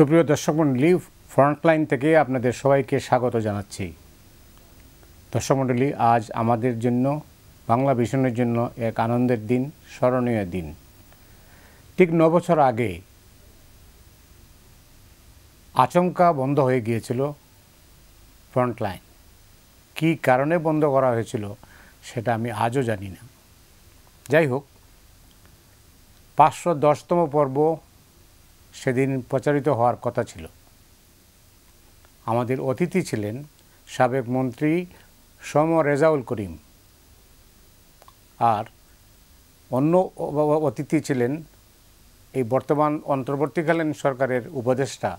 সুপ্রিয় দর্শক মণ্ডলী ফ্রন্টলাইন থেকে আপনাদের সবাইকে স্বাগত জানাচ্ছি দর্শক মণ্ডলী আজ আমাদের জন্য বাংলা ভীষণের জন্য এক আনন্দের দিন স্মরণীয় দিন ঠিক ন বছর আগে আচমকা বন্ধ হয়ে গিয়েছিল ফ্রন্টলাইন কি কারণে বন্ধ করা হয়েছিল সেটা আমি আজও জানি না যাই হোক পাঁচশো দশতম পর্ব সেদিন প্রচারিত হওয়ার কথা ছিল আমাদের অতিথি ছিলেন সাবেক মন্ত্রী সম রেজাউল করিম আর অন্য অতিথি ছিলেন এই বর্তমান অন্তর্বর্তীকালীন সরকারের উপদেষ্টা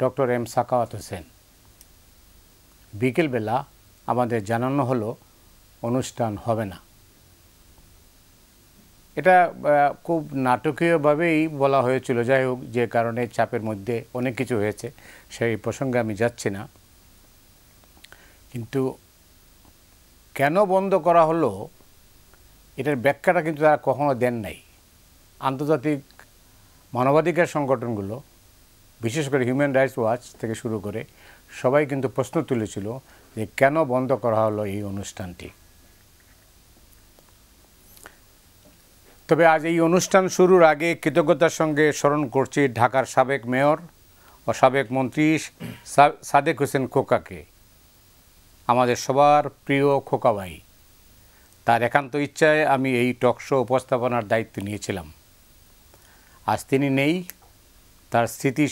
ডক্টর এম সাকাওয়াত হোসেন বিকেলবেলা আমাদের জানানো হলো অনুষ্ঠান হবে না এটা খুব নাটকীয়ভাবেই বলা হয়েছিল যাই হোক যে কারণে চাপের মধ্যে অনেক কিছু হয়েছে সেই প্রসঙ্গে আমি যাচ্ছি না কিন্তু কেন বন্ধ করা হলো এটার ব্যাখ্যাটা কিন্তু তারা কখনো দেন নাই আন্তর্জাতিক মানবাধিকার সংগঠনগুলো বিশেষ করে হিউম্যান রাইটস ওয়াচ থেকে শুরু করে সবাই কিন্তু প্রশ্ন তুলেছিল যে কেন বন্ধ করা হলো এই অনুষ্ঠানটি তবে আজ এই অনুষ্ঠান শুরুর আগে কৃতজ্ঞতার সঙ্গে স্মরণ করছি ঢাকার সাবেক মেয়র ও সাবেক মন্ত্রী সাদেক হোসেন খোকাকে আমাদের সবার প্রিয় খোকাবাই তার একান্ত ইচ্ছায় আমি এই টকশো উপস্থাপনার দায়িত্ব নিয়েছিলাম আজ তিনি নেই তার স্মৃতি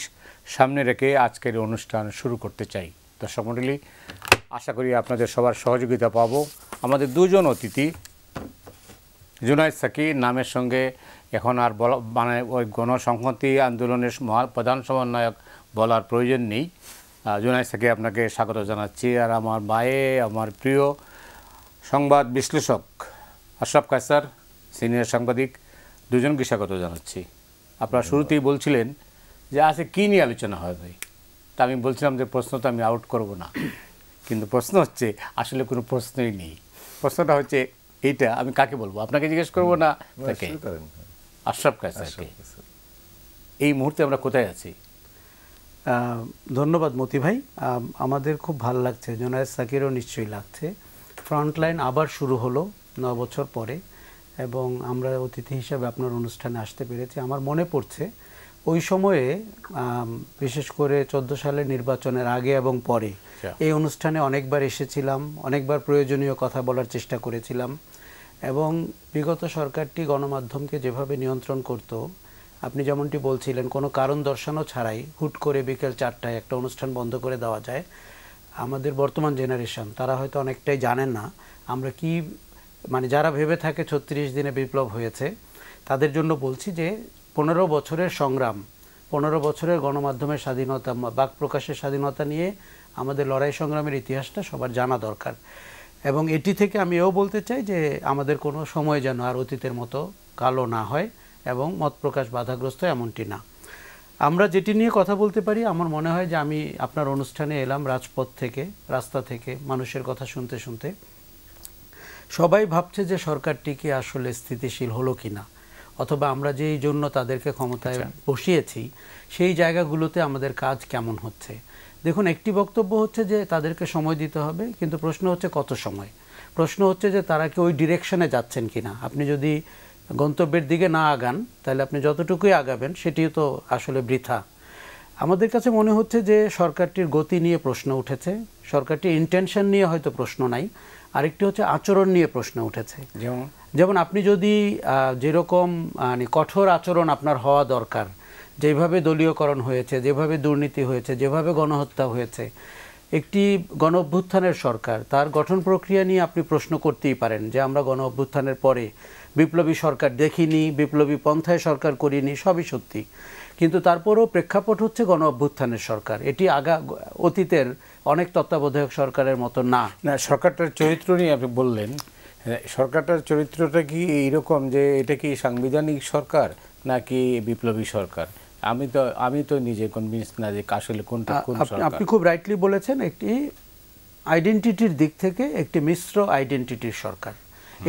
সামনে রেখে আজকের অনুষ্ঠান শুরু করতে চাই দর্শক মন্ডলী আশা করি আপনাদের সবার সহযোগিতা পাব আমাদের দুজন অতিথি জুনাইদ সাকির নামের সঙ্গে এখন আর বলা মানে ওই গণসংহতি আন্দোলনের প্রধান সমন্বয়ক বলার প্রয়োজন নেই জুনাইদ সাকির আপনাকে স্বাগত জানাচ্ছি আর আমার মায়ে আমার প্রিয় সংবাদ বিশ্লেষক আশরাফ কায়সার সিনিয়র সাংবাদিক দুজনকে স্বাগত জানাচ্ছি আপনারা শুরুতেই বলছিলেন যে আজকে কী নিয়ে আলোচনা হয় ভাই তা আমি বলছিলাম যে প্রশ্ন তো আমি আউট করব না কিন্তু প্রশ্ন হচ্ছে আসলে কোনো প্রশ্নই নেই প্রশ্নটা হচ্ছে এটা আমি কাকে বলবো আপনাকে জিজ্ঞেস করবো না আশরাফ কাছে এই মুহূর্তে আমরা কোথায় আছি ধন্যবাদ মতি ভাই আমাদের খুব ভালো লাগছে জোনায়দ সাকিরও নিশ্চয়ই লাগছে ফ্রন্টলাইন আবার শুরু হলো ন বছর পরে এবং আমরা অতিথি হিসাবে আপনার অনুষ্ঠানে আসতে পেরেছি আমার মনে পড়ছে ওই সময়ে বিশেষ করে চোদ্দো সালের নির্বাচনের আগে এবং পরে এই অনুষ্ঠানে অনেকবার এসেছিলাম অনেকবার প্রয়োজনীয় কথা বলার চেষ্টা করেছিলাম এবং বিগত সরকারটি গণমাধ্যমকে যেভাবে নিয়ন্ত্রণ করত আপনি যেমনটি বলছিলেন কোনো কারণ দর্শানো ছাড়াই হুট করে বিকেল চারটায় একটা অনুষ্ঠান বন্ধ করে দেওয়া যায় আমাদের বর্তমান জেনারেশন তারা হয়তো অনেকটাই জানেন না আমরা কি মানে যারা ভেবে থাকে ছত্রিশ দিনে বিপ্লব হয়েছে তাদের জন্য বলছি যে পনেরো বছরের সংগ্রাম পনেরো বছরের গণমাধ্যমের স্বাধীনতা বাক প্রকাশের স্বাধীনতা নিয়ে আমাদের লড়াই সংগ্রামের ইতিহাসটা সবার জানা দরকার এবং এটি থেকে আমি এও বলতে চাই যে আমাদের কোনো সময় যেন আর অতীতের মতো কালো না হয় এবং মত প্রকাশ বাধাগ্রস্ত এমনটি না আমরা যেটি নিয়ে কথা বলতে পারি আমার মনে হয় যে আমি আপনার অনুষ্ঠানে এলাম রাজপথ থেকে রাস্তা থেকে মানুষের কথা শুনতে শুনতে সবাই ভাবছে যে সরকারটি কি আসলে স্থিতিশীল হলো কি না অথবা আমরা যেই জন্য তাদেরকে ক্ষমতায় আচ্ছা। বসিয়েছি সেই জায়গাগুলোতে আমাদের কাজ কেমন হচ্ছে দেখুন একটি বক্তব্য হচ্ছে যে তাদেরকে সময় দিতে হবে কিন্তু প্রশ্ন হচ্ছে কত সময় প্রশ্ন হচ্ছে যে তারা কি ওই ডিরেকশনে যাচ্ছেন কি না আপনি যদি গন্তব্যের দিকে না আগান তাহলে আপনি যতটুকুই আগাবেন সেটিও তো আসলে বৃথা আমাদের কাছে মনে হচ্ছে যে সরকারটির গতি নিয়ে প্রশ্ন উঠেছে সরকারটির ইন্টেনশন নিয়ে হয়তো প্রশ্ন নাই আরেকটি হচ্ছে আচরণ নিয়ে প্রশ্ন উঠেছে যেমন যেমন আপনি যদি যেরকম মানে কঠোর আচরণ আপনার হওয়া দরকার যেভাবে দলীয়করণ হয়েছে যেভাবে দুর্নীতি হয়েছে যেভাবে গণহত্যা হয়েছে একটি গণ অভ্যুত্থানের সরকার তার গঠন প্রক্রিয়া নিয়ে আপনি প্রশ্ন করতেই পারেন যে আমরা গণ অভ্যুত্থানের পরে বিপ্লবী সরকার দেখিনি বিপ্লবী পন্থায় সরকার করিনি সবই সত্যি কিন্তু তারপরও প্রেক্ষাপট হচ্ছে গণ অভ্যুত্থানের সরকার এটি আগা অতীতের অনেক তত্ত্বাবধায়ক সরকারের মতো না না সরকারটার চরিত্র নিয়ে আপনি বললেন হ্যাঁ, সরকারটার চরিত্রটা কি এইরকম যে এটা কি সাংবিধানিক সরকার নাকি বিপ্লবী সরকার আমি তো আমি তো নিজে কনভিন্স না যে আসলে কোনটা কোন সরকার আপনি খুব রাইটলি বলেছেন একটি আইডেন্টিটির দিক থেকে একটি মিশ্র আইডেন্টিটির সরকার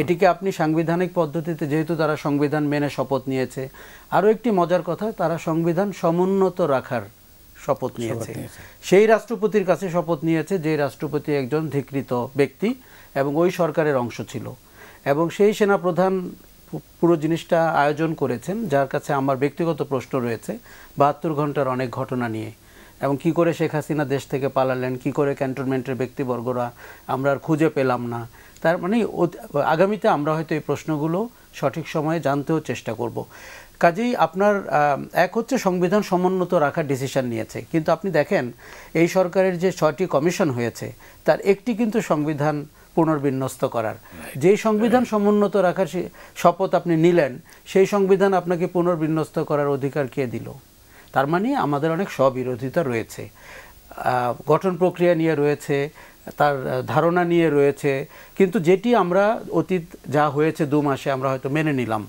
এটিকে আপনি সাংবিধানিক পদ্ধতিতে যেহেতু তারা সংবিধান মেনে শপথ নিয়েছে আরও একটি মজার কথা তারা সংবিধান সমুন্নত রাখার শপথ নিয়েছে সেই রাষ্ট্রপতির কাছে শপথ নিয়েছে যে রাষ্ট্রপতি একজন ধিকৃত ব্যক্তি এবং ওই সরকারের অংশ ছিল এবং সেই সেনাপ্রধান পুরো জিনিসটা আয়োজন করেছেন যার কাছে আমার ব্যক্তিগত প্রশ্ন রয়েছে বাহাত্তর ঘন্টার অনেক ঘটনা নিয়ে এবং কি করে শেখ হাসিনা দেশ থেকে পালালেন কি করে ক্যান্টনমেন্টের ব্যক্তিবর্গরা আমরা আর খুঁজে পেলাম না তার মানে আগামীতে আমরা হয়তো এই প্রশ্নগুলো সঠিক সময়ে জানতেও চেষ্টা করব কাজেই আপনার এক হচ্ছে সংবিধান সমুন্নত রাখার ডিসিশন নিয়েছে কিন্তু আপনি দেখেন এই সরকারের যে ছয়টি কমিশন হয়েছে তার একটি কিন্তু সংবিধান পুনর্বিন্যস্ত করার যেই সংবিধান সমুন্নত রাখার শপথ আপনি নিলেন সেই সংবিধান আপনাকে পুনর্বিন্যস্ত করার অধিকার কে দিল তার মানে আমাদের অনেক স্ববিরোধিতা রয়েছে গঠন প্রক্রিয়া নিয়ে রয়েছে তার ধারণা নিয়ে রয়েছে কিন্তু যেটি আমরা অতীত যা হয়েছে দু মাসে আমরা হয়তো মেনে নিলাম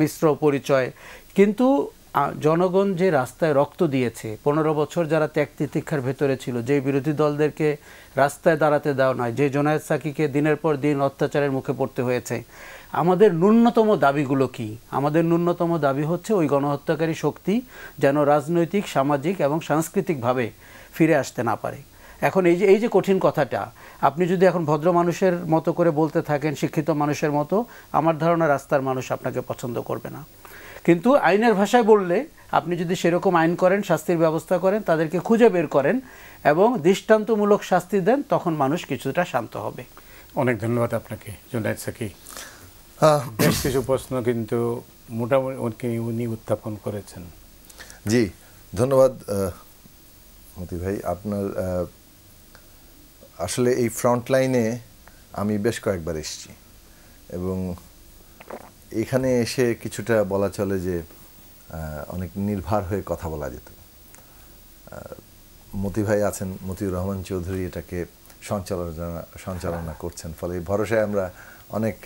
মিশ্র পরিচয় কিন্তু জনগণ যে রাস্তায় রক্ত দিয়েছে পনেরো বছর যারা ত্যাগ তিতিক্ষার ভেতরে ছিল যে বিরোধী দলদেরকে রাস্তায় দাঁড়াতে দেওয়া নয় যে জোনায়দ সাকিকে দিনের পর দিন অত্যাচারের মুখে পড়তে হয়েছে আমাদের ন্যূনতম দাবিগুলো কি আমাদের ন্যূনতম দাবি হচ্ছে ওই গণহত্যাকারী শক্তি যেন রাজনৈতিক সামাজিক এবং সাংস্কৃতিকভাবে ফিরে আসতে না পারে এখন এই যে এই যে কঠিন কথাটা আপনি যদি এখন ভদ্র মানুষের মতো করে বলতে থাকেন শিক্ষিত মানুষের মতো আমার ধারণা রাস্তার মানুষ আপনাকে পছন্দ করবে না কিন্তু আইনের ভাষায় বললে আপনি যদি সেরকম আইন করেন শাস্তির ব্যবস্থা করেন তাদেরকে খুঁজে বের করেন এবং দৃষ্টান্তমূলক শাস্তি দেন তখন মানুষ কিছুটা শান্ত হবে অনেক ধন্যবাদ আপনাকে জুনায়দ সাকি বেশ কিছু প্রশ্ন কিন্তু মোটামুটি উনি উত্থাপন করেছেন জি ধন্যবাদ মতি ভাই আপনার আসলে এই ফ্রন্টলাইনে আমি বেশ কয়েকবার এসেছি এবং এখানে এসে কিছুটা বলা চলে যে অনেক নির্ভর হয়ে কথা বলা যেত মতি ভাই আছেন মতিউর রহমান চৌধুরী এটাকে সঞ্চালনা সঞ্চালনা করছেন ফলে ভরসায় আমরা অনেক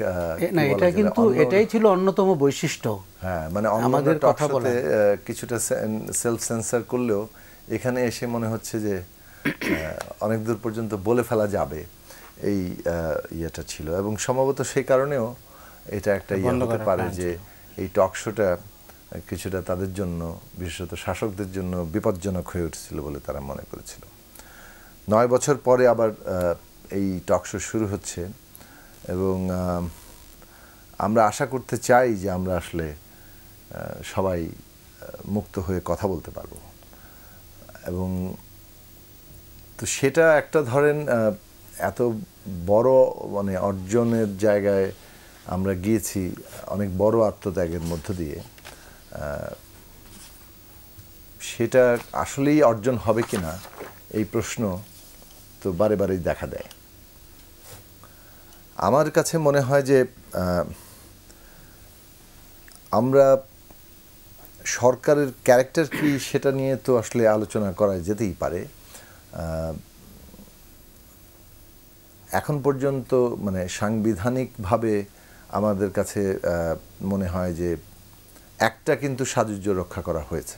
না এটা কিন্তু এটাই ছিল অন্যতম বৈশিষ্ট্য হ্যাঁ মানে আমাদের কথা বলে কিছুটা সেলফ সেন্সার করলেও এখানে এসে মনে হচ্ছে যে অনেক দূর পর্যন্ত বলে ফেলা যাবে এই ইয়েটা ছিল এবং সম্ভবত সেই কারণেও এটা একটা ইয়ে হতে পারে যে এই টক শোটা কিছুটা তাদের জন্য বিশেষত শাসকদের জন্য বিপজ্জনক হয়ে উঠেছিল বলে তারা মনে করেছিল নয় বছর পরে আবার এই টক শো শুরু হচ্ছে এবং আমরা আশা করতে চাই যে আমরা আসলে সবাই মুক্ত হয়ে কথা বলতে পারবো এবং তো সেটা একটা ধরেন এত বড় মানে অর্জনের জায়গায় আমরা গিয়েছি অনেক বড় আত্মত্যাগের মধ্য দিয়ে সেটা আসলেই অর্জন হবে কি না এই প্রশ্ন তো বারে বারেই দেখা দেয় আমার কাছে মনে হয় যে আমরা সরকারের ক্যারেক্টার কি সেটা নিয়ে তো আসলে আলোচনা করা যেতেই পারে এখন পর্যন্ত মানে সাংবিধানিকভাবে আমাদের কাছে মনে হয় যে একটা কিন্তু সাজুজ্য রক্ষা করা হয়েছে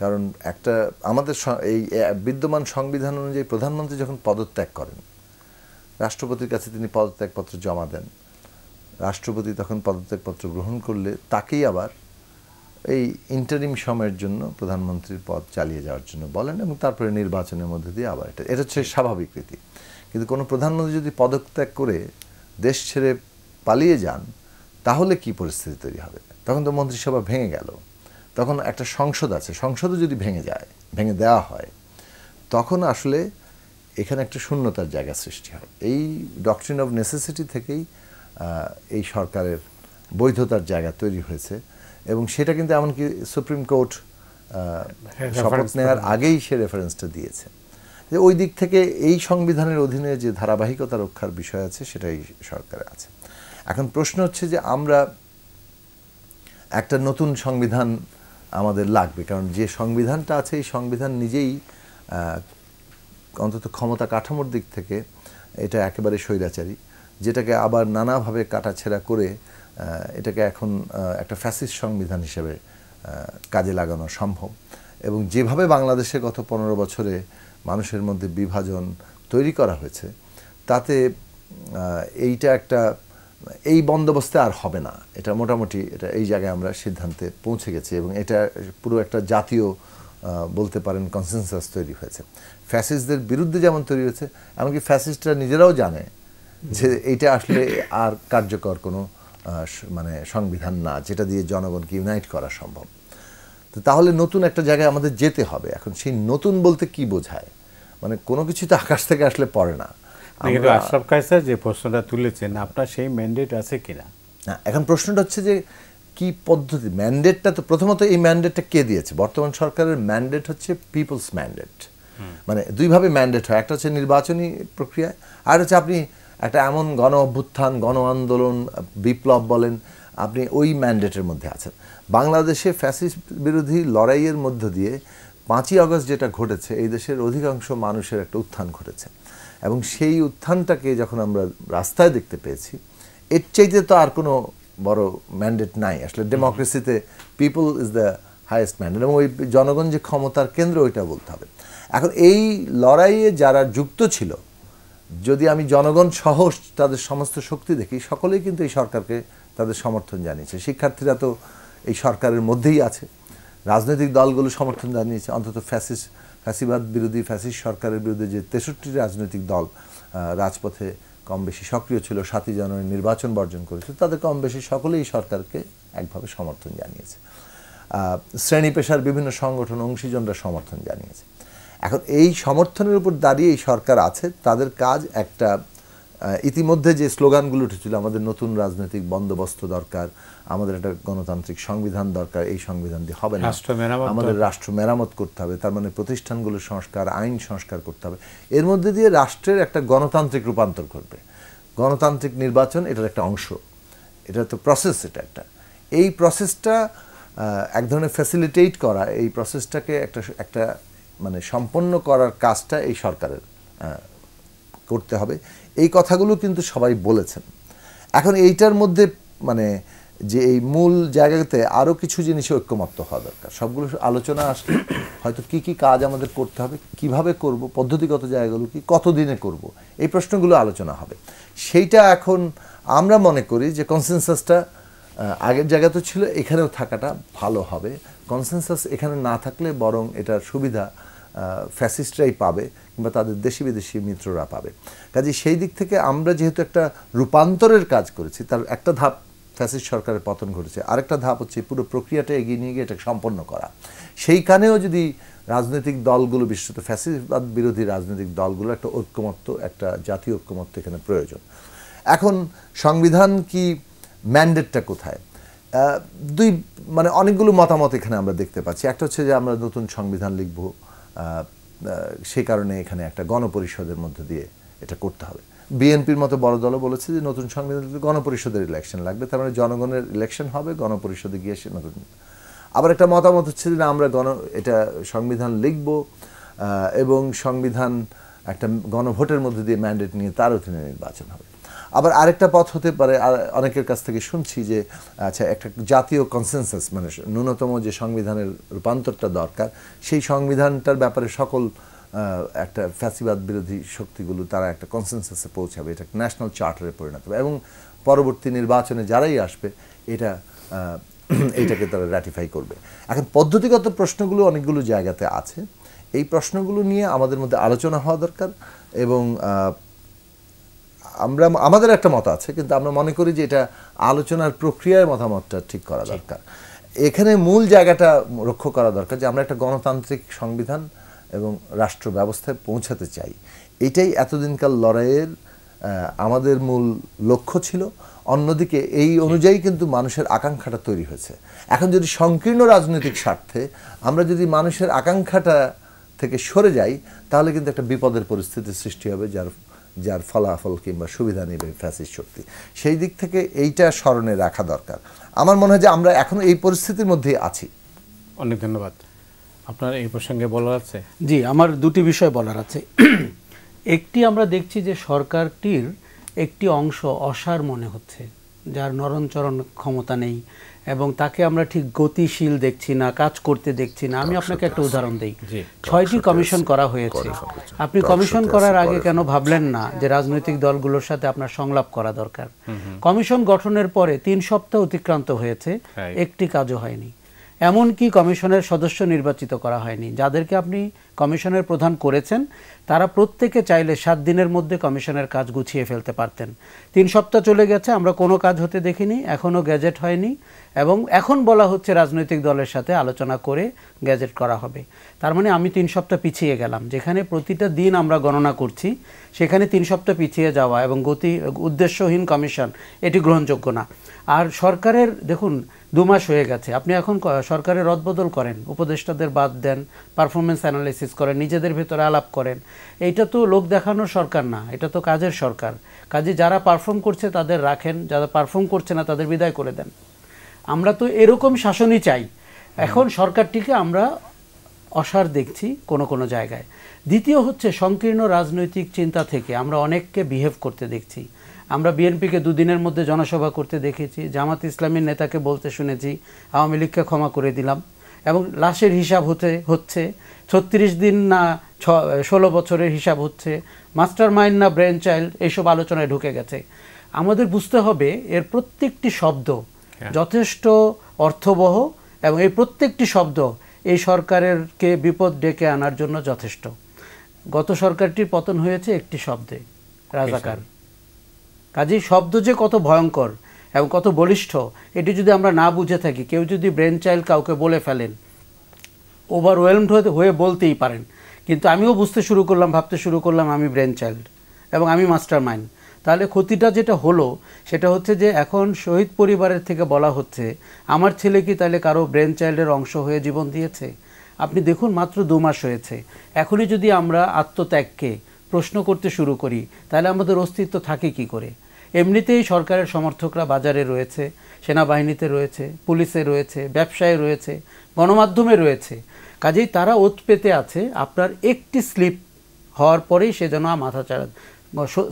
কারণ একটা আমাদের এই বিদ্যমান সংবিধান অনুযায়ী প্রধানমন্ত্রী যখন পদত্যাগ করেন রাষ্ট্রপতির কাছে তিনি পদত্যাগপত্র জমা দেন রাষ্ট্রপতি তখন পদত্যাগপত্র গ্রহণ করলে তাকেই আবার এই ইন্টারিম সময়ের জন্য প্রধানমন্ত্রীর পদ চালিয়ে যাওয়ার জন্য বলেন এবং তারপরে নির্বাচনের মধ্যে দিয়ে আবার এটা এটা হচ্ছে স্বাভাবিক রীতি কিন্তু কোনো প্রধানমন্ত্রী যদি পদত্যাগ করে দেশ ছেড়ে পালিয়ে যান তাহলে কি পরিস্থিতি তৈরি হবে তখন তো মন্ত্রিসভা ভেঙে গেল তখন একটা সংসদ আছে সংসদও যদি ভেঙে যায় ভেঙে দেওয়া হয় তখন আসলে এখানে একটা শূন্যতার জায়গা সৃষ্টি হয় এই ডকট্রিন অব নেসেসিটি থেকেই এই সরকারের বৈধতার জায়গা তৈরি হয়েছে এবং সেটা কিন্তু এমনকি সুপ্রিম হ্যাঁ, কোর্ট শপথ নেওয়ার আগেই সে রেফারেন্সটা দিয়েছে যে ওই দিক থেকে এই সংবিধানের অধীনে যে ধারাবাহিকতা রক্ষার বিষয় আছে সেটাই সরকারে আছে এখন প্রশ্ন হচ্ছে যে আমরা একটা নতুন সংবিধান আমাদের লাগবে কারণ যে সংবিধানটা আছে এই সংবিধান নিজেই অন্তত ক্ষমতা কাঠামোর দিক থেকে এটা একেবারে স্বৈরাচারী যেটাকে আবার নানাভাবে কাটাছেড়া করে এটাকে এখন একটা ফ্যাসিস্ট সংবিধান হিসেবে কাজে লাগানো সম্ভব এবং যেভাবে বাংলাদেশে গত পনেরো বছরে মানুষের মধ্যে বিভাজন তৈরি করা হয়েছে তাতে এইটা একটা এই বন্দোবস্তে আর হবে না এটা মোটামুটি এটা এই জায়গায় আমরা সিদ্ধান্তে পৌঁছে গেছি এবং এটা পুরো একটা জাতীয় বলতে পারেন কনসেনসাস তৈরি হয়েছে ফ্যাসিস্টদের বিরুদ্ধে যেমন তৈরি হয়েছে এমনকি ফ্যাসিস্টরা নিজেরাও জানে যে এইটা আসলে আর কার্যকর কোনো মানে সংবিধান না যেটা দিয়ে জনগণকে ইউনাইট করা সম্ভব তো তাহলে নতুন একটা জায়গায় আমাদের যেতে হবে এখন সেই নতুন বলতে কি বোঝায় মানে কোনো কিছু তো আকাশ থেকে আসলে পড়ে না আশরাফ কায়সার যে প্রশ্নটা তুলেছেন আপনার সেই ম্যান্ডেট আছে কিনা না এখন প্রশ্নটা হচ্ছে যে কি পদ্ধতি ম্যান্ডেটটা তো প্রথমত এই ম্যান্ডেটটা কে দিয়েছে বর্তমান সরকারের ম্যান্ডেট হচ্ছে পিপলস ম্যান্ডেট মানে দুইভাবে ম্যান্ডেট হয় একটা হচ্ছে নির্বাচনী প্রক্রিয়া আর হচ্ছে আপনি একটা এমন গণ অভ্যুত্থান গণ আন্দোলন বিপ্লব বলেন আপনি ওই ম্যান্ডেটের মধ্যে আছেন বাংলাদেশে ফ্যাসিস্ট বিরোধী লড়াইয়ের মধ্য দিয়ে পাঁচই আগস্ট যেটা ঘটেছে এই দেশের অধিকাংশ মানুষের একটা উত্থান ঘটেছে এবং সেই উত্থানটাকে যখন আমরা রাস্তায় দেখতে পেয়েছি এর চাইতে তো আর কোনো বড় ম্যান্ডেট নাই আসলে ডেমোক্রেসিতে people is the highest mandate এবং ওই জনগণ যে ক্ষমতার কেন্দ্র ওইটা বলতে হবে এখন এই লড়াইয়ে যারা যুক্ত ছিল যদি আমি জনগণ সহ তাদের সমস্ত শক্তি দেখি সকলেই কিন্তু এই সরকারকে তাদের সমর্থন জানিয়েছে শিক্ষার্থীরা তো এই সরকারের মধ্যেই আছে রাজনৈতিক দলগুলো সমর্থন জানিয়েছে অন্তত ফ্যাসিস্ট ফ্যাসিবাদ বিরোধী ফ্যাসিস সরকারের বিরুদ্ধে যে তেষট্টি রাজনৈতিক দল রাজপথে কম বেশি সক্রিয় ছিল সাতই জানুয়ারি নির্বাচন বর্জন করেছিল তাদের কম বেশি সকলেই সরকারকে একভাবে সমর্থন জানিয়েছে শ্রেণী পেশার বিভিন্ন সংগঠন অংশীজনরা সমর্থন জানিয়েছে এখন এই সমর্থনের উপর দাঁড়িয়ে এই সরকার আছে তাদের কাজ একটা ইতিমধ্যে যে স্লোগানগুলো উঠেছিল আমাদের নতুন রাজনৈতিক বন্দোবস্ত দরকার আমাদের একটা গণতান্ত্রিক সংবিধান দরকার এই সংবিধান দিয়ে হবে না আমাদের রাষ্ট্র মেরামত করতে হবে তার মানে প্রতিষ্ঠানগুলো সংস্কার আইন সংস্কার করতে হবে এর মধ্যে দিয়ে রাষ্ট্রের একটা গণতান্ত্রিক রূপান্তর ঘটবে গণতান্ত্রিক নির্বাচন এটার একটা অংশ এটা তো প্রসেস এটা একটা এই প্রসেসটা এক ধরনের ফ্যাসিলিটেট করা এই প্রসেসটাকে একটা একটা মানে সম্পন্ন করার কাজটা এই সরকারের করতে হবে এই কথাগুলো কিন্তু সবাই বলেছেন এখন এইটার মধ্যে মানে যে এই মূল জায়গাতে আরও কিছু জিনিসে ঐক্যমত্য হওয়া দরকার সবগুলো আলোচনা আসলে হয়তো কি কি কাজ আমাদের করতে হবে কিভাবে করব পদ্ধতিগত জায়গাগুলো কি কতদিনে করব এই প্রশ্নগুলো আলোচনা হবে সেইটা এখন আমরা মনে করি যে কনসেনসাসটা আগের জায়গা তো ছিল এখানেও থাকাটা ভালো হবে কনসেনসাস এখানে না থাকলে বরং এটার সুবিধা ফ্যাসিস্টরাই পাবে কিংবা তাদের দেশি বিদেশি মিত্ররা পাবে কাজে সেই দিক থেকে আমরা যেহেতু একটা রূপান্তরের কাজ করেছি তার একটা ধাপ ফ্যাসিস্ট সরকারের পতন ঘটেছে আরেকটা ধাপ হচ্ছে পুরো প্রক্রিয়াটা এগিয়ে নিয়ে গিয়ে এটা সম্পন্ন করা সেইখানেও যদি রাজনৈতিক দলগুলো বিশেষত ফ্যাসিস্টবাদ বিরোধী রাজনৈতিক দলগুলো একটা ঐক্যমত্য একটা জাতীয় ঐক্যমত্য এখানে প্রয়োজন এখন সংবিধান কি ম্যান্ডেটটা কোথায় দুই মানে অনেকগুলো মতামত এখানে আমরা দেখতে পাচ্ছি একটা হচ্ছে যে আমরা নতুন সংবিধান লিখব সে কারণে এখানে একটা গণপরিষদের মধ্যে দিয়ে এটা করতে হবে বিএনপির মতো বড় দলও বলেছে যে নতুন সংবিধান গণপরিষদের ইলেকশন লাগবে তার মানে জনগণের ইলেকশন হবে গণপরিষদে গিয়ে সে নতুন আবার একটা মতামত হচ্ছে যে আমরা গণ এটা সংবিধান লিখব এবং সংবিধান একটা গণভোটের মধ্যে দিয়ে ম্যান্ডেট নিয়ে তার অধীনে নির্বাচন হবে আবার আরেকটা পথ হতে পারে অনেকের কাছ থেকে শুনছি যে আচ্ছা একটা জাতীয় কনসেনসাস মানে ন্যূনতম যে সংবিধানের রূপান্তরটা দরকার সেই সংবিধানটার ব্যাপারে সকল একটা ফ্যাসিবাদ বিরোধী শক্তিগুলো তারা একটা কনসেনসাসে পৌঁছাবে এটা ন্যাশনাল চার্টারে পরিণত হবে এবং পরবর্তী নির্বাচনে যারাই আসবে এটা এইটাকে তারা র্যাটিফাই করবে এখন পদ্ধতিগত প্রশ্নগুলো অনেকগুলো জায়গাতে আছে এই প্রশ্নগুলো নিয়ে আমাদের মধ্যে আলোচনা হওয়া দরকার এবং আমরা আমাদের একটা মত আছে কিন্তু আমরা মনে করি যে এটা আলোচনার প্রক্রিয়ায় মতামতটা ঠিক করা দরকার এখানে মূল জায়গাটা রক্ষা করা দরকার যে আমরা একটা গণতান্ত্রিক সংবিধান এবং রাষ্ট্র ব্যবস্থায় পৌঁছাতে চাই এটাই এতদিনকার লড়াইয়ের আমাদের মূল লক্ষ্য ছিল অন্যদিকে এই অনুযায়ী কিন্তু মানুষের আকাঙ্ক্ষাটা তৈরি হয়েছে এখন যদি সংকীর্ণ রাজনৈতিক স্বার্থে আমরা যদি মানুষের আকাঙ্ক্ষাটা থেকে সরে যাই তাহলে কিন্তু একটা বিপদের পরিস্থিতির সৃষ্টি হবে যার যার ফলাফল কিংবা সুবিধা নেবে ফ্যাসিস শক্তি সেই দিক থেকে এইটা স্মরণে রাখা দরকার আমার মনে হয় যে আমরা এখনো এই পরিস্থিতির মধ্যেই আছি অনেক ধন্যবাদ আপনার এই প্রসঙ্গে বলার আছে জি আমার দুটি বিষয় বলার আছে একটি আমরা দেখছি যে সরকারটির একটি অংশ অসার মনে হচ্ছে যার নরণচরণ ক্ষমতা নেই এবং তাকে আমরা ঠিক গতিশীল দেখছি না কাজ করতে দেখছি না আমি আপনাকে একটা উদাহরণ দিই ছয়টি কমিশন করা হয়েছে আপনি কমিশন করার আগে কেন ভাবলেন না যে রাজনৈতিক দলগুলোর সাথে আপনার সংলাপ করা দরকার কমিশন গঠনের পরে তিন সপ্তাহ অতিক্রান্ত হয়েছে একটি কাজও হয়নি এমনকি কমিশনের সদস্য নির্বাচিত করা হয়নি যাদেরকে আপনি কমিশনের প্রধান করেছেন তারা প্রত্যেকে চাইলে সাত দিনের মধ্যে কমিশনের কাজ গুছিয়ে ফেলতে পারতেন তিন সপ্তাহ চলে গেছে আমরা কোনো কাজ হতে দেখিনি এখনও গ্যাজেট হয়নি এবং এখন বলা হচ্ছে রাজনৈতিক দলের সাথে আলোচনা করে গ্যাজেট করা হবে তার মানে আমি তিন সপ্তাহ পিছিয়ে গেলাম যেখানে প্রতিটা দিন আমরা গণনা করছি সেখানে তিন সপ্তাহ পিছিয়ে যাওয়া এবং গতি উদ্দেশ্যহীন কমিশন এটি গ্রহণযোগ্য না আর সরকারের দেখুন দু মাস হয়ে গেছে আপনি এখন সরকারের রদবদল করেন উপদেষ্টাদের বাদ দেন পারফরমেন্স অ্যানালাইসিস করেন নিজেদের ভেতরে আলাপ করেন এইটা তো লোক দেখানোর সরকার না এটা তো কাজের সরকার কাজে যারা পারফর্ম করছে তাদের রাখেন যারা পারফর্ম করছে না তাদের বিদায় করে দেন আমরা তো এরকম শাসনই চাই এখন সরকারটিকে আমরা অসার দেখছি কোনো কোনো জায়গায় দ্বিতীয় হচ্ছে সংকীর্ণ রাজনৈতিক চিন্তা থেকে আমরা অনেককে বিহেভ করতে দেখছি আমরা বিএনপিকে দুদিনের মধ্যে জনসভা করতে দেখেছি জামাত ইসলামীর নেতাকে বলতে শুনেছি আওয়ামী লীগকে ক্ষমা করে দিলাম এবং লাশের হিসাব হতে হচ্ছে ছত্রিশ দিন না ছ ষোলো বছরের হিসাব হচ্ছে মাস্টার মাইন্ড না ব্রেন চাইল্ড এইসব আলোচনায় ঢুকে গেছে আমাদের বুঝতে হবে এর প্রত্যেকটি শব্দ হ্যাঁ। যথেষ্ট অর্থবহ এবং এই প্রত্যেকটি শব্দ এই সরকারেরকে বিপদ ডেকে আনার জন্য যথেষ্ট গত সরকারটির পতন হয়েছে একটি শব্দে রাজাকার কাজেই শব্দ যে কত ভয়ঙ্কর এবং কত বলিষ্ঠ এটি যদি আমরা না বুঝে থাকি কেউ যদি ব্রেন চাইল্ড কাউকে বলে ফেলেন ওভারওয়েলমড হয়ে হয়ে বলতেই পারেন কিন্তু আমিও বুঝতে শুরু করলাম ভাবতে শুরু করলাম আমি ব্রেন চাইল্ড এবং আমি মাস্টার মাইন্ড তাহলে ক্ষতিটা যেটা হলো সেটা হচ্ছে যে এখন শহীদ পরিবারের থেকে বলা হচ্ছে আমার ছেলে কি তাহলে কারো ব্রেন চাইল্ডের অংশ হয়ে জীবন দিয়েছে আপনি দেখুন মাত্র দু মাস হয়েছে এখনই যদি আমরা আত্মত্যাগকে প্রশ্ন করতে শুরু করি তাহলে আমাদের অস্তিত্ব থাকে কি করে এমনিতেই সরকারের সমর্থকরা বাজারে রয়েছে সেনাবাহিনীতে রয়েছে পুলিশে রয়েছে ব্যবসায় রয়েছে গণমাধ্যমে রয়েছে কাজেই তারা ওত পেতে আছে আপনার একটি স্লিপ হওয়ার পরেই সে যেন মাথা চাড়া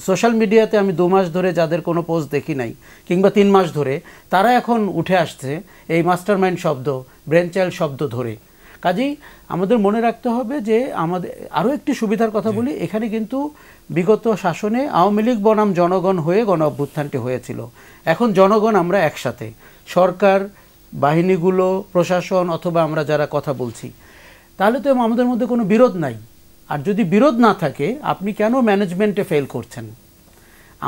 সোশ্যাল মিডিয়াতে আমি দু মাস ধরে যাদের কোনো পোস্ট দেখি নাই কিংবা তিন মাস ধরে তারা এখন উঠে আসছে এই মাস্টারমাইন্ড শব্দ ব্রেনচাইল্ড শব্দ ধরে কাজেই আমাদের মনে রাখতে হবে যে আমাদের আরও একটি সুবিধার কথা বলি এখানে কিন্তু বিগত শাসনে আওয়ামী লীগ বনাম জনগণ হয়ে গণ অভ্যুত্থানটি হয়েছিল এখন জনগণ আমরা একসাথে সরকার বাহিনীগুলো প্রশাসন অথবা আমরা যারা কথা বলছি তাহলে তো আমাদের মধ্যে কোনো বিরোধ নাই আর যদি বিরোধ না থাকে আপনি কেন ম্যানেজমেন্টে ফেল করছেন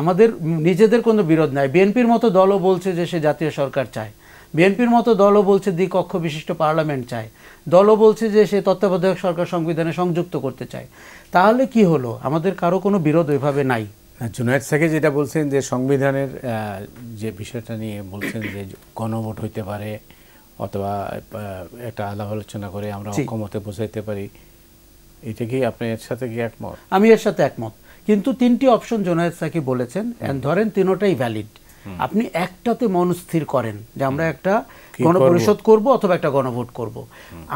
আমাদের নিজেদের কোনো বিরোধ নাই বিএনপির মতো দলও বলছে যে সে জাতীয় সরকার চায় বিএনপির মতো দলও বলছে দ্বিকক্ষ বিশিষ্ট পার্লামেন্ট চায় দলও বলছে যে সে তত্ত্বাবধায়ক সরকার সংবিধানে সংযুক্ত করতে চায় তাহলে কি হলো আমাদের কারো কোনো বিরোধ ওইভাবে নাই জুনায়দ সাকে যেটা বলছেন যে সংবিধানের যে বিষয়টা নিয়ে বলছেন যে গণভোট হইতে পারে অথবা একটা আলাপ আলোচনা করে আমরা ক্ষমতে বোঝাইতে পারি এটা কি আপনি এর সাথে কি একমত আমি এর সাথে একমত কিন্তু তিনটি অপশন জোনায়দ সাকি বলেছেন হ্যাঁ। ধরেন তিনোটাই ভ্যালিড আপনি একটাতে মনস্থির করেন যে আমরা একটা গণপরিষদ করব অথবা একটা গণভোট করব